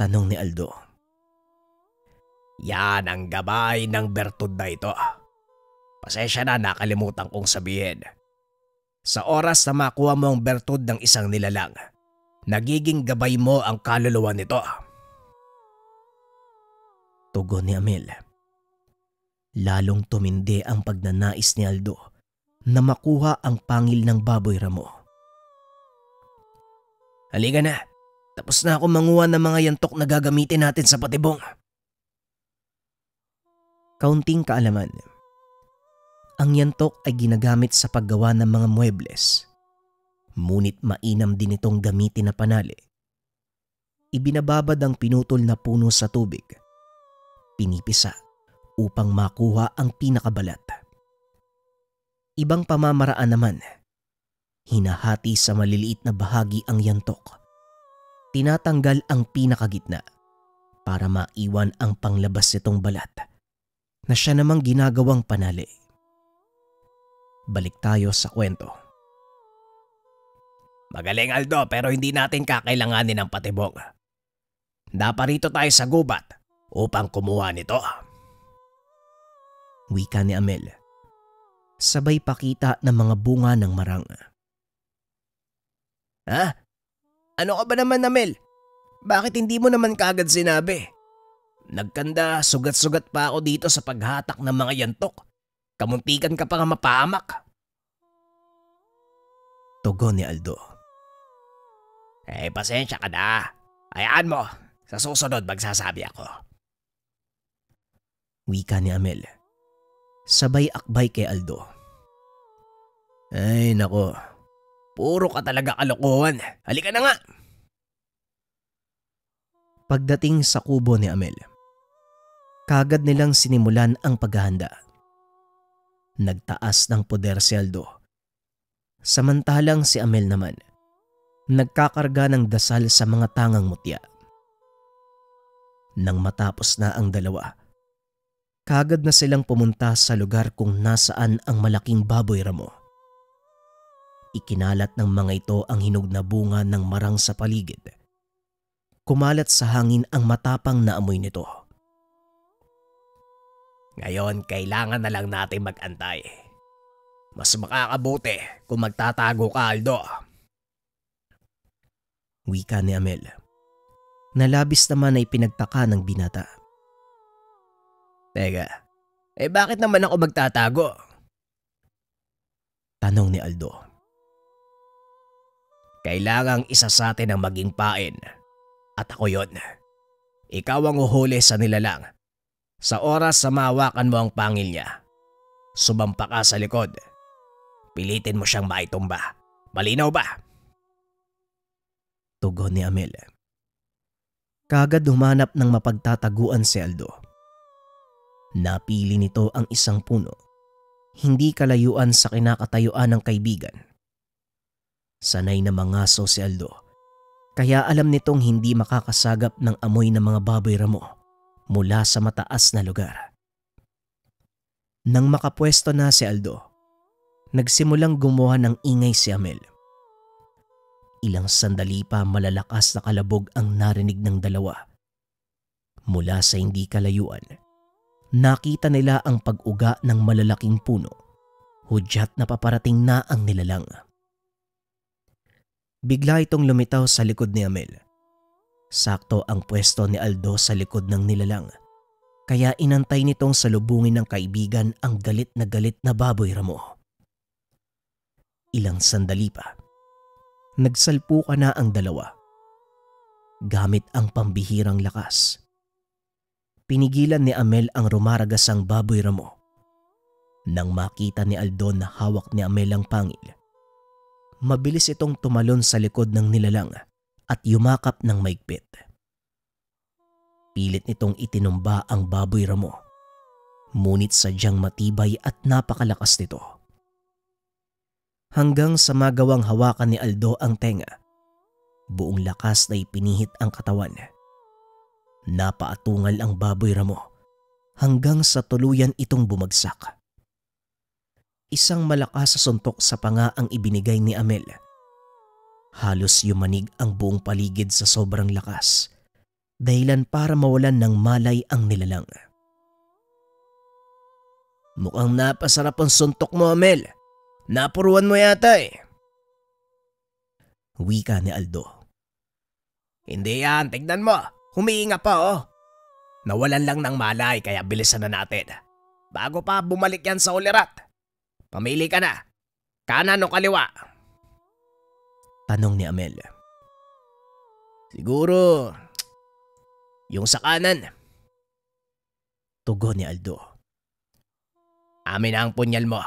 Tanong ni Aldo. Yan ang gabay ng bertud na ito. Pasensya na nakalimutan kong sabihin. Sa oras na makuha mo ang bertud ng isang nilalang, nagiging gabay mo ang kaluluwa nito. Tugon ni Amel. Lalong tumindi ang pagnanais ni Aldo na makuha ang pangil ng baboy ramo. Halika na, tapos na ako manguha ng mga yantok na gagamitin natin sa patibong. Kaunting kaalaman. Ang yantok ay ginagamit sa paggawa ng mga muebles. Ngunit mainam din itong gamitin na panali. Ibinababad ang pinutol na puno sa tubig. Pinipisa upang makuha ang pinakabalat. Ibang pamamaraan naman, hinahati sa maliliit na bahagi ang yantok tinatanggal ang pinakagitna para maiwan ang panglabas nitong balat na siya namang ginagawang panali. Balik tayo sa kwento. Magaling Aldo pero hindi natin kakailanganin ang patibong. Naparito tayo sa gubat upang kumuha nito. Wika ni Amel. Sabay pakita ng mga bunga ng marang. Ha? Ano ka ba naman Namel? Bakit hindi mo naman kagad sinabi? Nagkanda, sugat-sugat pa ako dito sa paghatak ng mga yantok. Kamuntikan ka pa nga mapahamak. Tugon ni Aldo. Eh pasensya ka na. Hayaan mo. Sa susunod magsasabi ako. Wika ni Amel. Sabay akbay kay Aldo. Ay nako. Puro ka talaga kalokohan. Halika na nga! Pagdating sa kubo ni Amel, kagad nilang sinimulan ang paghahanda. Nagtaas ng poder si Aldo. Samantalang si Amel naman, nagkakarga ng dasal sa mga tangang mutya. Nang matapos na ang dalawa, kagad na silang pumunta sa lugar kung nasaan ang malaking baboy ramo. Ikinalat ng mga ito ang hinog na bunga ng marang sa paligid. Kumalat sa hangin ang matapang na amoy nito. Ngayon, kailangan na lang natin magantay. Mas makakabuti kung magtatago ka, Aldo. Wika ni Amel. Nalabis naman ay pinagtaka ng binata. Teka, eh bakit naman ako magtatago? Tanong ni Aldo. Kailangang isa sa atin ang maging pain. At ako yon. Ikaw ang uhuli sa nilalang. Sa oras sa mawakan mo ang pangil niya. Sumampa ka sa likod. Pilitin mo siyang maitumba. Malinaw ba? Tugon ni Amel. Kagad humanap ng mapagtataguan si Aldo. Napili nito ang isang puno. Hindi kalayuan sa kinakatayuan ng kaibigan Sanay na mangaso si Aldo. Kaya alam nitong hindi makakasagap ng amoy ng mga baboy ramo mula sa mataas na lugar. Nang makapwesto na si Aldo, nagsimulang gumawa ng ingay si Amel. Ilang sandali pa malalakas na kalabog ang narinig ng dalawa. Mula sa hindi kalayuan, nakita nila ang pag-uga ng malalaking puno. Hudyat na paparating na ang nilalang. Bigla itong lumitaw sa likod ni Amel. Sakto ang pwesto ni Aldo sa likod ng nilalang. Kaya inantay nitong salubungin ng kaibigan ang galit na galit na baboy ramo. Ilang sandali pa. Nagsalpo ka na ang dalawa. Gamit ang pambihirang lakas. Pinigilan ni Amel ang rumaragasang baboy ramo. Nang makita ni Aldo na hawak ni Amel ang pangil, mabilis itong tumalon sa likod ng nilalang at yumakap ng maigpit. Pilit nitong itinumba ang baboy ramo. Ngunit sadyang matibay at napakalakas nito. Hanggang sa magawang hawakan ni Aldo ang tenga, buong lakas na ipinihit ang katawan. Napaatungal ang baboy ramo hanggang sa tuluyan itong bumagsak. Isang malakas sa suntok sa panga ang ibinigay ni Amel. Halos yumanig ang buong paligid sa sobrang lakas, dahilan para mawalan ng malay ang nilalang. Mukhang napasarap ang suntok mo, Amel. Napuruan mo yata eh. Wika ni Aldo. Hindi yan, tignan mo. Humiinga pa oh. Nawalan lang ng malay kaya bilisan na natin. Bago pa bumalik yan sa ulirat. Pamili ka na. Kanan o kaliwa? Tanong ni Amel. Siguro, yung sa kanan. Tugon ni Aldo. Amin ang punyal mo.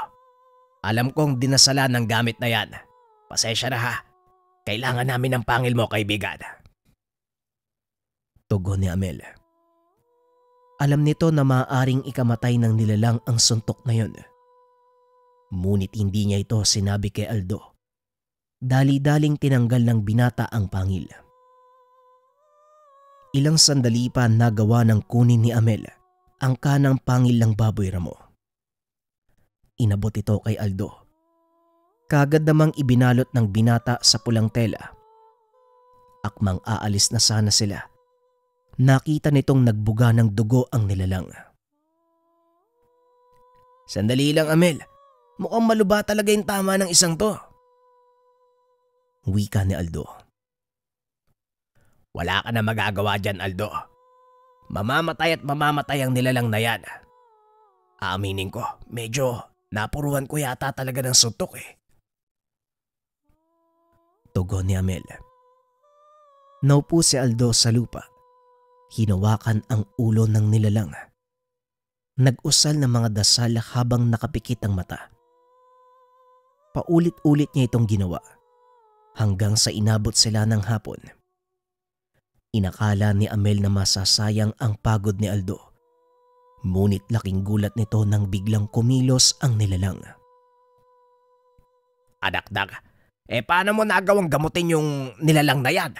Alam kong dinasala ng gamit na yan. Pasensya na ha. Kailangan namin ng pangil mo, kaibigan. Tugon ni Amel. Alam nito na maaaring ikamatay ng nilalang ang suntok na yon. Ngunit hindi niya ito sinabi kay Aldo. Dali-daling tinanggal ng binata ang pangil. Ilang sandali pa nagawa ng kunin ni Amel ang kanang pangil ng baboy ramo. Inabot ito kay Aldo. Kagad namang ibinalot ng binata sa pulang tela. Akmang aalis na sana sila. Nakita nitong nagbuga ng dugo ang nilalang. Sandali lang, Amel. Mukhang maluba talaga yung tama ng isang to. Wika ni Aldo. Wala ka na magagawa dyan, Aldo. Mamamatay at mamamatay ang nilalang na yan. Aaminin ko, medyo napuruhan ko yata talaga ng suntok eh. Tugon ni Amel. Naupo si Aldo sa lupa. Hinawakan ang ulo ng nilalang. Nag-usal ng mga dasal habang nakapikit ang mata. Paulit-ulit niya itong ginawa hanggang sa inabot sila ng hapon. Inakala ni Amel na masasayang ang pagod ni Aldo. Ngunit laking gulat nito nang biglang kumilos ang nilalang. Adakdak, eh paano mo nagawang gamutin yung nilalang na yan?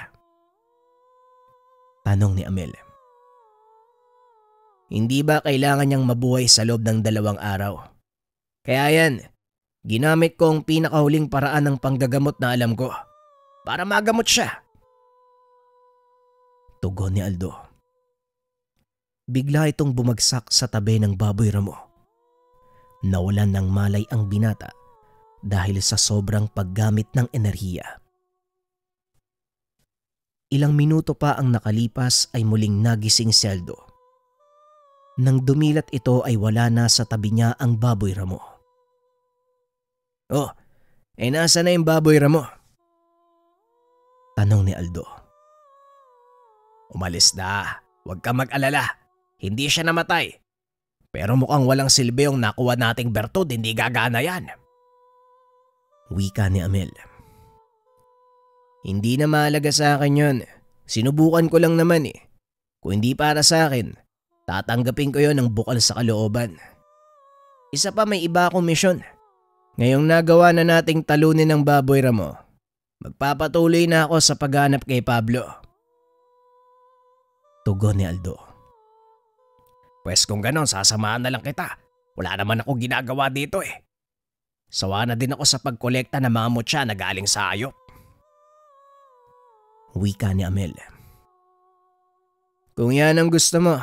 Tanong ni Amel. Hindi ba kailangan niyang mabuhay sa loob ng dalawang araw? Kaya yan, Ginamit ko ang pinakahuling paraan ng panggagamot na alam ko para magamot siya. Tugon ni Aldo. Bigla itong bumagsak sa tabi ng baboy ramo. Nawalan ng malay ang binata dahil sa sobrang paggamit ng enerhiya. Ilang minuto pa ang nakalipas ay muling nagising si Aldo. Nang dumilat ito ay wala na sa tabi niya ang baboy ramo. Oh, eh nasa na yung baboy ramo? Tanong ni Aldo. Umalis na. Huwag ka mag-alala. Hindi siya namatay. Pero mukhang walang silbi yung nakuha nating bertod, hindi gagana yan. Wika ni Amel. Hindi na mahalaga sa akin yon. Sinubukan ko lang naman eh. Kung hindi para sa akin, tatanggapin ko yon ng bukal sa kalooban. Isa pa may iba akong misyon. Ngayong nagawa na nating talunin ang baboy ramo, magpapatuloy na ako sa paghanap kay Pablo. Tugon ni Aldo. Pwes kung ganon, sasamahan na lang kita. Wala naman ako ginagawa dito eh. Sawa na din ako sa pagkolekta ng mga mutya na galing sa ayop. Wika ni Amel. Kung yan ang gusto mo,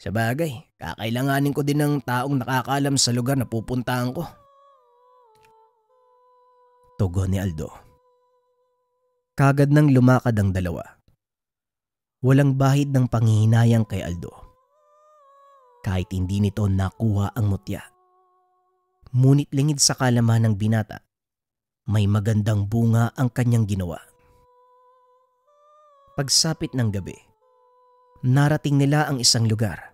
sa bagay, kakailanganin ko din ng taong nakakaalam sa lugar na pupuntahan ko tugon ni Aldo. Kagad nang lumakad ang dalawa. Walang bahid ng panghihinayang kay Aldo. Kahit hindi nito nakuha ang mutya. Munit lingid sa kalaman ng binata, may magandang bunga ang kanyang ginawa. Pagsapit ng gabi, narating nila ang isang lugar.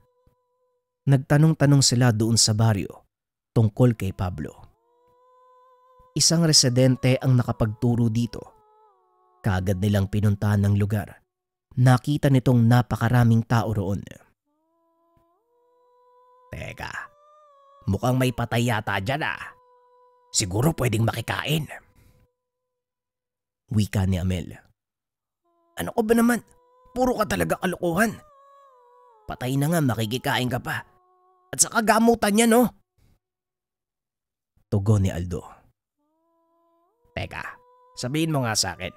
Nagtanong-tanong sila doon sa baryo tungkol kay Pablo isang residente ang nakapagturo dito. Kagad nilang pinuntahan ng lugar. Nakita nitong napakaraming tao roon. Teka, mukhang may patay yata dyan ah. Siguro pwedeng makikain. Wika ni Amel. Ano ko ba naman? Puro ka talaga kalokohan. Patay na nga makikikain ka pa. At sa kagamutan niya no? Tugon ni Aldo. Teka, sabihin mo nga sa akin,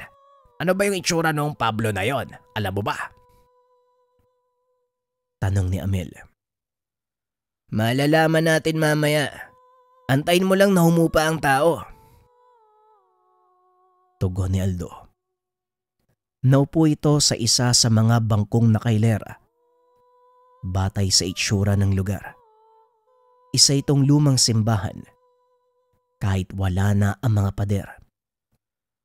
ano ba yung itsura nung Pablo na yon? Alam mo ba? Tanong ni Amel. Malalaman natin mamaya. Antayin mo lang na humupa ang tao. Tugon ni Aldo. Naupo ito sa isa sa mga bangkong nakailera. Batay sa itsura ng lugar. Isa itong lumang simbahan. Kahit wala na ang mga pader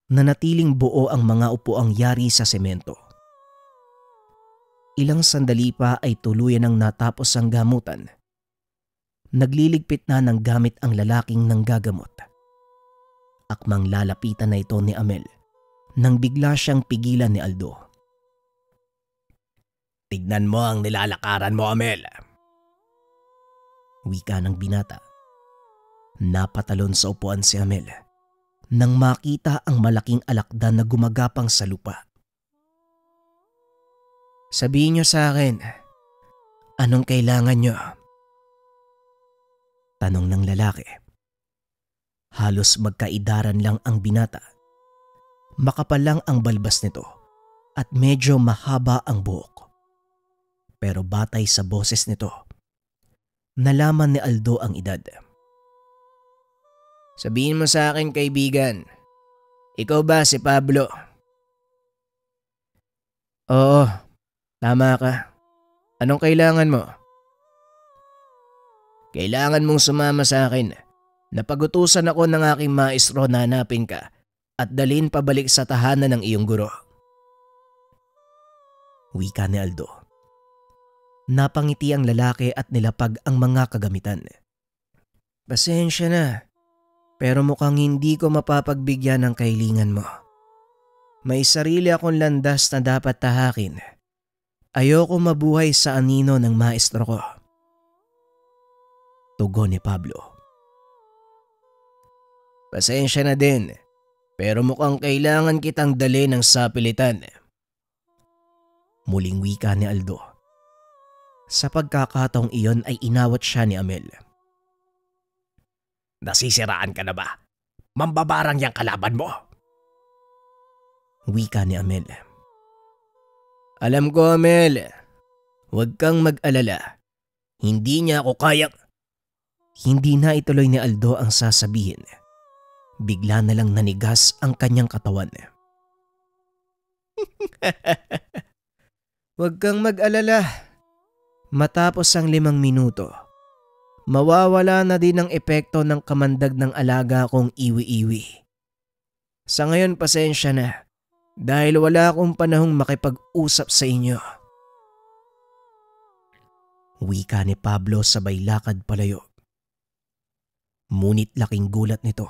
nanatiling buo ang mga upuang yari sa semento. Ilang sandali pa ay tuluyan ang natapos ang gamutan. Nagliligpit na ng gamit ang lalaking ng gagamot. Akmang lalapitan na ito ni Amel nang bigla siyang pigilan ni Aldo. Tignan mo ang nilalakaran mo, Amel. Wika ng binata. Napatalon sa upuan si Amel nang makita ang malaking alakdan na gumagapang sa lupa. Sabihin nyo sa akin, anong kailangan nyo? Tanong ng lalaki. Halos magkaidaran lang ang binata. Makapal lang ang balbas nito at medyo mahaba ang buhok. Pero batay sa boses nito, nalaman ni Aldo ang edad. Sabihin mo sa akin kaibigan, ikaw ba si Pablo? Oo, tama ka. Anong kailangan mo? Kailangan mong sumama sa akin. Napagutusan ako ng aking maestro na hanapin ka at dalhin pabalik sa tahanan ng iyong guro. Wika ni Aldo. Napangiti ang lalaki at nilapag ang mga kagamitan. Pasensya na. Pero mukhang hindi ko mapapagbigyan ang kailingan mo. May sarili akong landas na dapat tahakin. Ayoko mabuhay sa anino ng maestro ko. Tugon ni Pablo. Pasensya na din, pero mukhang kailangan kitang dali ng sapilitan. Muling wika ni Aldo. Sa pagkakataong iyon ay inawat siya ni Amel. Nasisiraan ka na ba? Mambabarang yang kalaban mo. Wika ni Amel. Alam ko Amel, huwag kang mag-alala. Hindi niya ako kayang... Hindi na ituloy ni Aldo ang sasabihin. Bigla na lang nanigas ang kanyang katawan. [laughs] Huwag kang mag-alala. Matapos ang limang minuto, mawawala na din ang epekto ng kamandag ng alaga kong iwi-iwi. Sa ngayon pasensya na dahil wala akong panahong makipag-usap sa inyo. Wika ni Pablo sabay lakad palayo. Munit laking gulat nito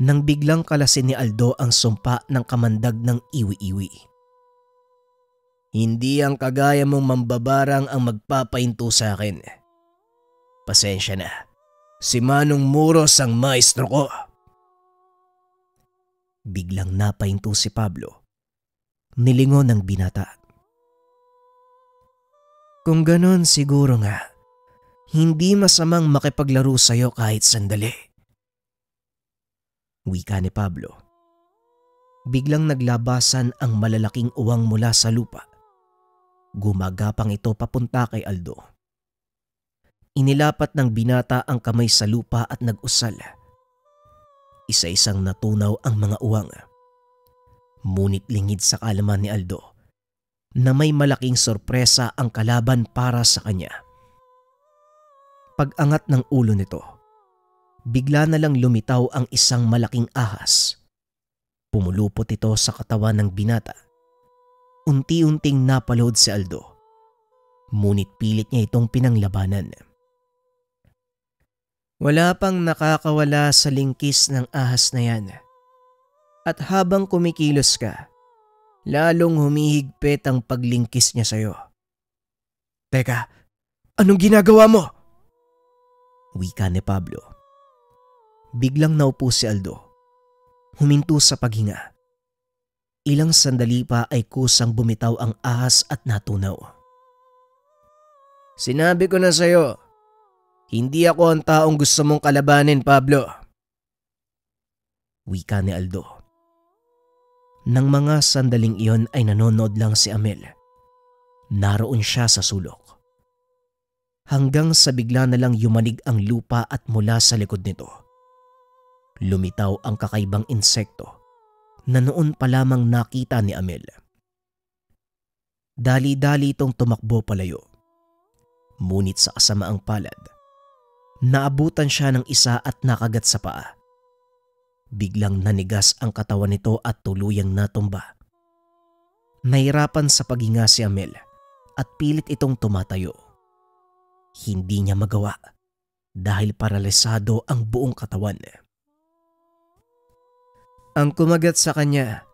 nang biglang kalasin ni Aldo ang sumpa ng kamandag ng iwi-iwi. Hindi ang kagaya mong mambabarang ang magpapahinto sa akin. Pasensya na. Si Manong Muros ang maestro ko. Biglang napahinto si Pablo. Nilingon ng binata. Kung ganon siguro nga, hindi masamang makipaglaro sa'yo kahit sandali. Wika ni Pablo. Biglang naglabasan ang malalaking uwang mula sa lupa. Gumagapang ito papunta kay Aldo. Inilapat ng binata ang kamay sa lupa at nag-usal. Isa-isang natunaw ang mga uwang. Munit lingid sa kalaman ni Aldo na may malaking sorpresa ang kalaban para sa kanya. Pag-angat ng ulo nito, bigla na lang lumitaw ang isang malaking ahas. Pumulupot ito sa katawan ng binata. Unti-unting napaload si Aldo. Munit pilit niya itong pinanglabanan. Wala pang nakakawala sa lingkis ng ahas na yan. At habang kumikilos ka, lalong humihigpit ang paglingkis niya sa'yo. Teka, anong ginagawa mo? Wika ni Pablo. Biglang naupo si Aldo. Huminto sa paghinga. Ilang sandali pa ay kusang bumitaw ang ahas at natunaw. Sinabi ko na sa'yo, hindi ako ang taong gusto mong kalabanin, Pablo. Wika ni Aldo. Nang mga sandaling iyon ay nanonood lang si Amel. Naroon siya sa sulok. Hanggang sa bigla na lang yumanig ang lupa at mula sa likod nito. Lumitaw ang kakaibang insekto na noon pa lamang nakita ni Amel. Dali-dali itong tumakbo palayo. Munit sa kasamaang palad, naabutan siya ng isa at nakagat sa paa. Biglang nanigas ang katawan nito at tuluyang natumba. Nahirapan sa paghinga si Amel at pilit itong tumatayo. Hindi niya magawa dahil paralisado ang buong katawan. Ang kumagat sa kanya,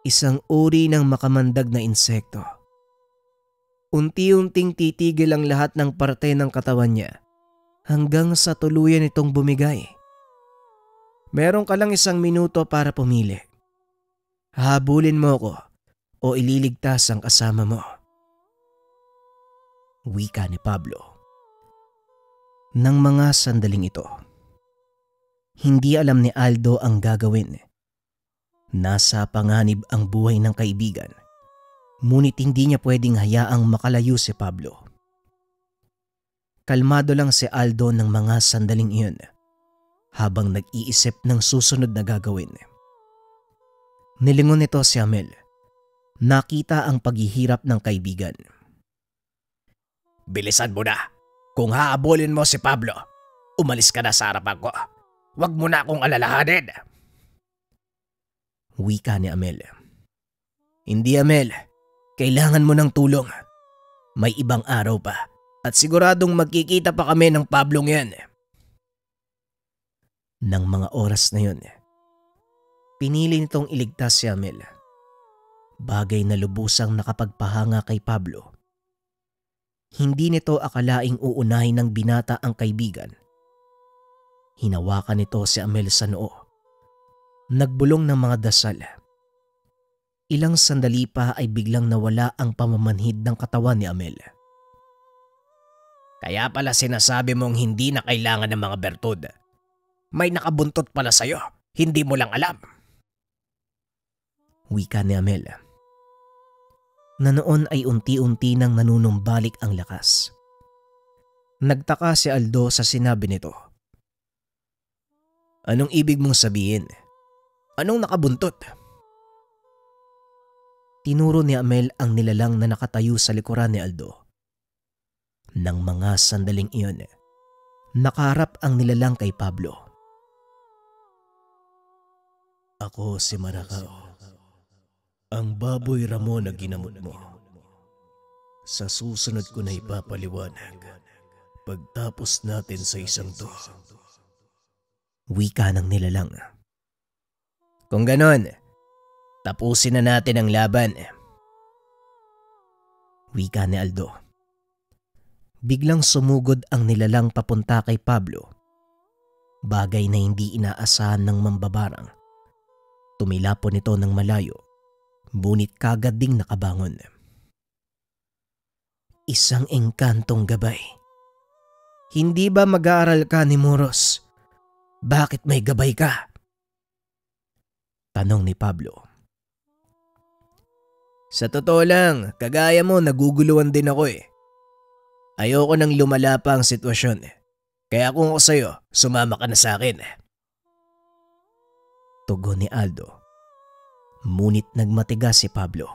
isang uri ng makamandag na insekto. Unti-unting titigil ang lahat ng parte ng katawan niya hanggang sa tuluyan itong bumigay. Meron ka lang isang minuto para pumili. Habulin mo ko o ililigtas ang kasama mo. Wika ni Pablo. Nang mga sandaling ito, hindi alam ni Aldo ang gagawin. Nasa panganib ang buhay ng kaibigan. Ngunit hindi niya pwedeng hayaang makalayo si Pablo. Kalmado lang si Aldo ng mga sandaling iyon habang nag-iisip ng susunod na gagawin. Nilingon nito si Amel. Nakita ang paghihirap ng kaibigan. Bilisan mo na. Kung haabolin mo si Pablo, umalis ka na sa harapan ko. Huwag mo na akong alalahanin. Wika ni Amel. Hindi Amel, kailangan mo ng tulong. May ibang araw pa at siguradong magkikita pa kami ng Pablo yan. Eh. Nang mga oras na yun, eh, pinili nitong iligtas si Amel. Bagay na lubusang nakapagpahanga kay Pablo. Hindi nito akalaing uunahin ng binata ang kaibigan. Hinawakan nito si Amel sa noo. Nagbulong ng mga dasal. Ilang sandali pa ay biglang nawala ang pamamanhid ng katawan ni Amel. Amel kaya pala sinasabi mong hindi na kailangan ng mga bertod. May nakabuntot pala sa'yo, hindi mo lang alam. Wika ni Amel. Na noon ay unti-unti nang nanunumbalik ang lakas. Nagtaka si Aldo sa sinabi nito. Anong ibig mong sabihin? Anong nakabuntot? Tinuro ni Amel ang nilalang na nakatayo sa likuran ni Aldo ng mga sandaling iyon, nakaharap ang nilalang kay Pablo. Ako si Maracao, ang baboy Ramon na ginamot mo. Sa susunod ko na ipapaliwanag pagtapos natin sa isang to. Wika ng nilalang. Kung ganon, tapusin na natin ang laban. Wika ni Aldo biglang sumugod ang nilalang papunta kay Pablo. Bagay na hindi inaasahan ng mambabarang. Tumilapon ito ng malayo, bunit kagad ding nakabangon. Isang engkantong gabay. Hindi ba mag-aaral ka ni Moros? Bakit may gabay ka? Tanong ni Pablo. Sa totoo lang, kagaya mo naguguluhan din ako eh. Ayoko nang lumala pa ang sitwasyon. Eh. Kaya kung ako sa'yo, sumama ka na sa akin. Eh. Tugon ni Aldo. Munit nagmatigas si Pablo.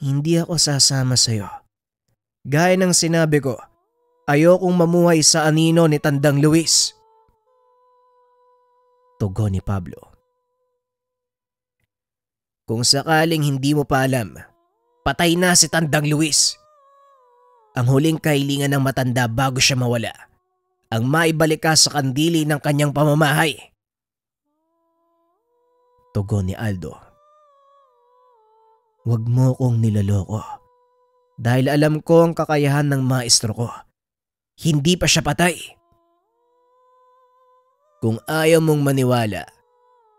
Hindi ako sasama sa'yo. Gaya ng sinabi ko, ayokong mamuhay sa anino ni Tandang Luis. Tugon ni Pablo. Kung sakaling hindi mo pa alam, patay na si Tandang Luis ang huling kahilingan ng matanda bago siya mawala, ang maibalika sa kandili ng kanyang pamamahay. Tugon ni Aldo. Huwag mo kong nilaloko dahil alam ko ang kakayahan ng maestro ko. Hindi pa siya patay. Kung ayaw mong maniwala,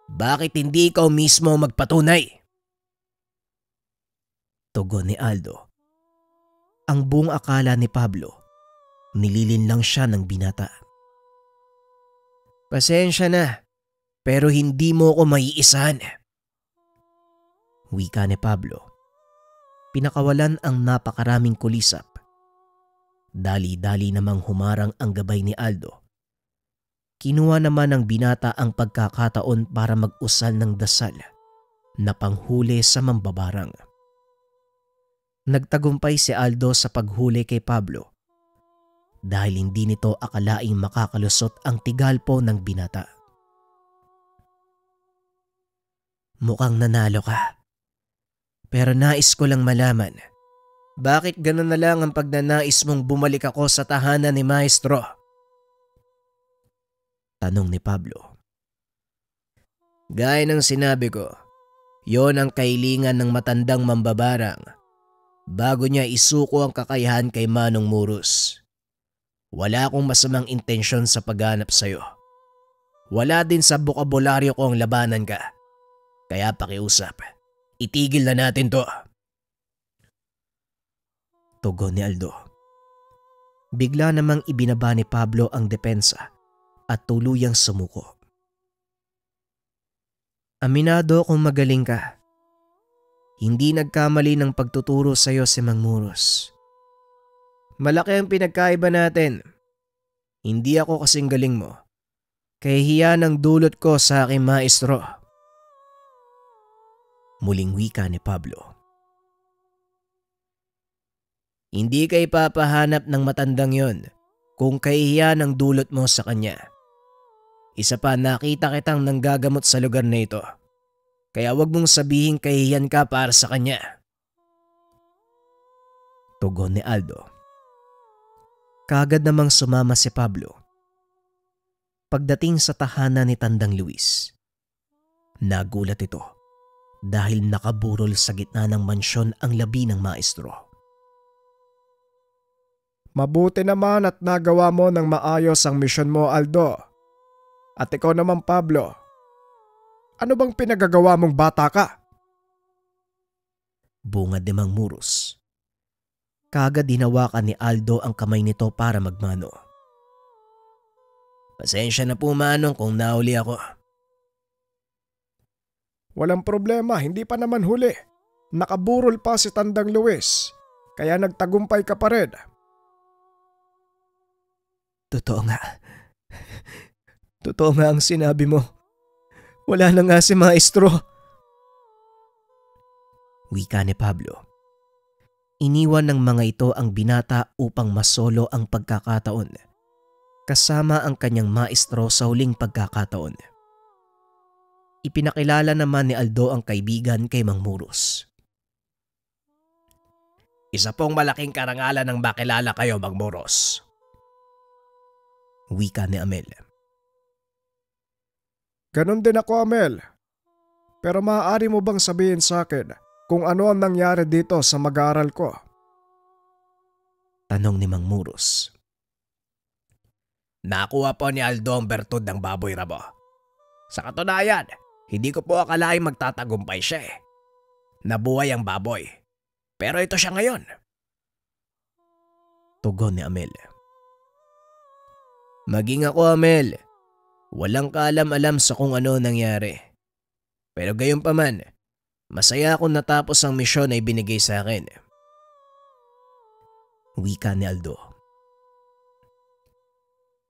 bakit hindi ikaw mismo magpatunay? Tugon ni Aldo ang buong akala ni Pablo. Nililin lang siya ng binata. Pasensya na, pero hindi mo ko maiisan. Wika ni Pablo. Pinakawalan ang napakaraming kulisap. Dali-dali namang humarang ang gabay ni Aldo. Kinuha naman ng binata ang pagkakataon para mag-usal ng dasal na panghuli sa mambabarang nagtagumpay si Aldo sa paghuli kay Pablo dahil hindi nito akalaing makakalusot ang tigalpo ng binata. Mukhang nanalo ka. Pero nais ko lang malaman, bakit ganun na lang ang pagnanais mong bumalik ako sa tahanan ni Maestro? Tanong ni Pablo. Gaya ng sinabi ko, yon ang kailingan ng matandang mambabarang bago niya isuko ang kakayahan kay Manong Murus. Wala akong masamang intensyon sa paghanap sa'yo. Wala din sa bokabularyo ko ang labanan ka. Kaya pakiusap, itigil na natin to. Tugon ni Aldo. Bigla namang ibinaba ni Pablo ang depensa at tuluyang sumuko. Aminado kung magaling ka. Hindi nagkamali ng pagtuturo sa iyo si Mang Muros. Malaki ang pinagkaiba natin. Hindi ako kasing galing mo. Kahihiya ng dulot ko sa aking maestro. Muling wika ni Pablo. Hindi ka ipapahanap ng matandang yon kung kahihiya ng dulot mo sa kanya. Isa pa nakita kitang nanggagamot sa lugar na ito. Kaya wag mong sabihin kahiyan ka para sa kanya. Tugon ni Aldo. Kagad namang sumama si Pablo. Pagdating sa tahanan ni Tandang Luis, nagulat ito dahil nakaburol sa gitna ng mansyon ang labi ng maestro. Mabuti naman at nagawa mo ng maayos ang misyon mo Aldo. At ikaw naman Pablo, ano bang pinagagawa mong bata ka? Bunga de Mang Muros. Kagad hinawakan ni Aldo ang kamay nito para magmano. Pasensya na po manong kung nauli ako. Walang problema, hindi pa naman huli. Nakaburol pa si Tandang Luis, kaya nagtagumpay ka pa rin. Totoo nga. Totoo nga ang sinabi mo. Wala na nga si maestro. Wika ni Pablo. Iniwan ng mga ito ang binata upang masolo ang pagkakataon. Kasama ang kanyang maestro sa huling pagkakataon. Ipinakilala naman ni Aldo ang kaibigan kay Mang Muros. Isa pong malaking karangalan ang makilala kayo, Mang Muros. Wika ni Amel. Ganon din ako, Amel. Pero maaari mo bang sabihin sa akin kung ano ang nangyari dito sa mag-aaral ko? Tanong ni Mang Muros. Nakuha po ni Aldo ang bertud ng baboy rabo. Sa katunayan, hindi ko po akalain magtatagumpay siya eh. Nabuhay ang baboy. Pero ito siya ngayon. Tugon ni Amel. Maging ako Amel, Walang kaalam-alam sa kung ano nangyari. Pero gayon pa man, masaya akong natapos ang misyon ay binigay sa akin. Wika ni Aldo.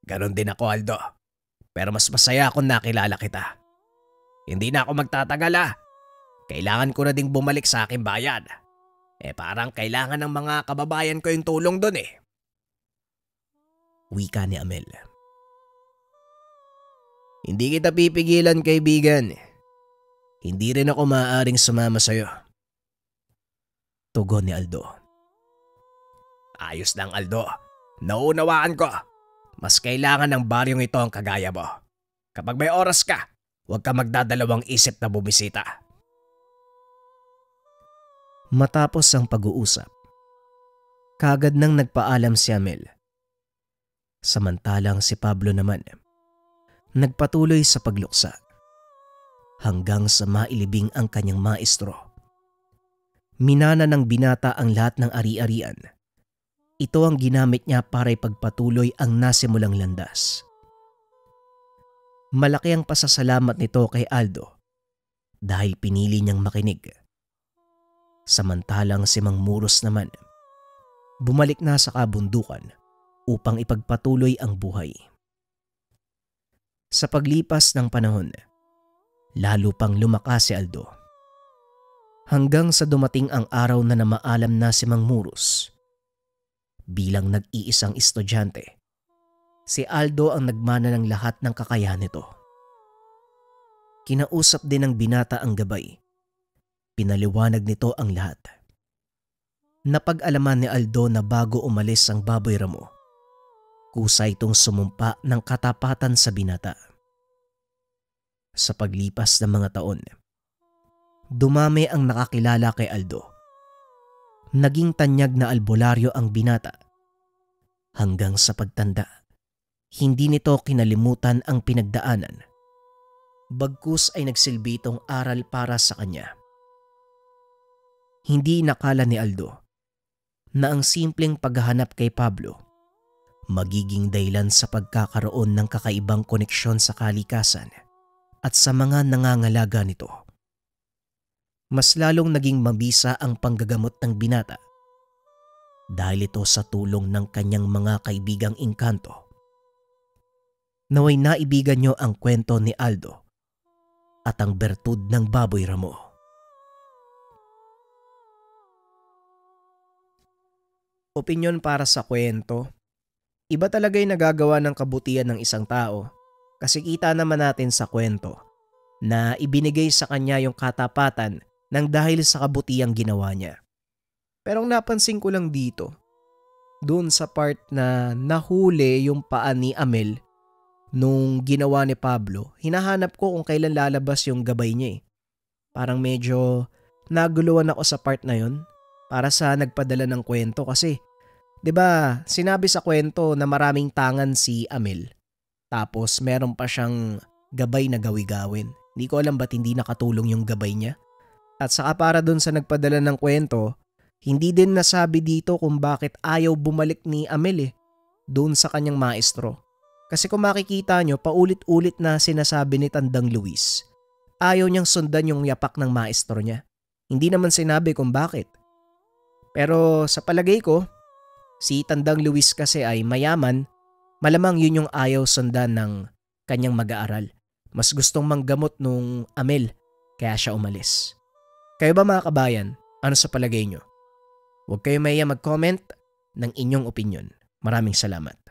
Ganon din ako Aldo. Pero mas masaya akong nakilala kita. Hindi na ako magtatagal ah. Kailangan ko na ding bumalik sa aking bayan. Eh parang kailangan ng mga kababayan ko yung tulong doon eh. Wika ni Amel. Hindi kita pipigilan kaibigan. Hindi rin ako maaaring sumama sa'yo. Tugon ni Aldo. Ayos lang Aldo. Nauunawaan ko. Mas kailangan ng baryong ito ang kagaya mo. Kapag may oras ka, huwag ka magdadalawang isip na bumisita. Matapos ang pag-uusap, kagad nang nagpaalam si Amel. Samantalang si Pablo naman nagpatuloy sa pagluksa hanggang sa mailibing ang kanyang maestro. Minana ng binata ang lahat ng ari-arian. Ito ang ginamit niya para ipagpatuloy ang nasimulang landas. Malaki ang pasasalamat nito kay Aldo dahil pinili niyang makinig. Samantalang si Mang Muros naman, bumalik na sa kabundukan upang ipagpatuloy ang buhay sa paglipas ng panahon. Lalo pang lumakas si Aldo. Hanggang sa dumating ang araw na namaalam na si Mang Muros. Bilang nag-iisang estudyante, si Aldo ang nagmana ng lahat ng kakayahan nito. Kinausap din ng binata ang gabay. Pinaliwanag nito ang lahat napag-alaman ni Aldo na bago umalis ang baboy ramo, kusa itong sumumpa ng katapatan sa binata. Sa paglipas ng mga taon, dumami ang nakakilala kay Aldo. Naging tanyag na albularyo ang binata. Hanggang sa pagtanda, hindi nito kinalimutan ang pinagdaanan. Bagkus ay nagsilbitong aral para sa kanya. Hindi nakala ni Aldo na ang simpleng paghahanap kay Pablo magiging daylan sa pagkakaroon ng kakaibang koneksyon sa kalikasan at sa mga nangangalaga nito. Mas lalong naging mabisa ang panggagamot ng binata dahil ito sa tulong ng kanyang mga kaibigang inkanto. Naway naibigan nyo ang kwento ni Aldo at ang bertud ng baboy ramo. Opinyon para sa kwento Iba talaga yung nagagawa ng kabutihan ng isang tao kasi kita naman natin sa kwento na ibinigay sa kanya yung katapatan ng dahil sa kabutihang ginawa niya. Pero ang napansin ko lang dito, doon sa part na nahuli yung paa ni Amel nung ginawa ni Pablo, hinahanap ko kung kailan lalabas yung gabay niya eh. Parang medyo naguluhan ako sa part na yon para sa nagpadala ng kwento kasi 'Di ba? Sinabi sa kwento na maraming tangan si Amel. Tapos meron pa siyang gabay na gawi-gawin. Hindi ko alam ba't hindi nakatulong yung gabay niya. At saka para doon sa nagpadala ng kwento, hindi din nasabi dito kung bakit ayaw bumalik ni Amel eh, doon sa kanyang maestro. Kasi kung makikita nyo, paulit-ulit na sinasabi ni Tandang Luis. Ayaw niyang sundan yung yapak ng maestro niya. Hindi naman sinabi kung bakit. Pero sa palagay ko, Si Tandang Luis kasi ay mayaman, malamang yun yung ayaw sundan ng kanyang mag-aaral. Mas gustong manggamot nung Amel, kaya siya umalis. Kayo ba mga kabayan, ano sa palagay nyo? Huwag kayo maya mag-comment ng inyong opinion. Maraming salamat.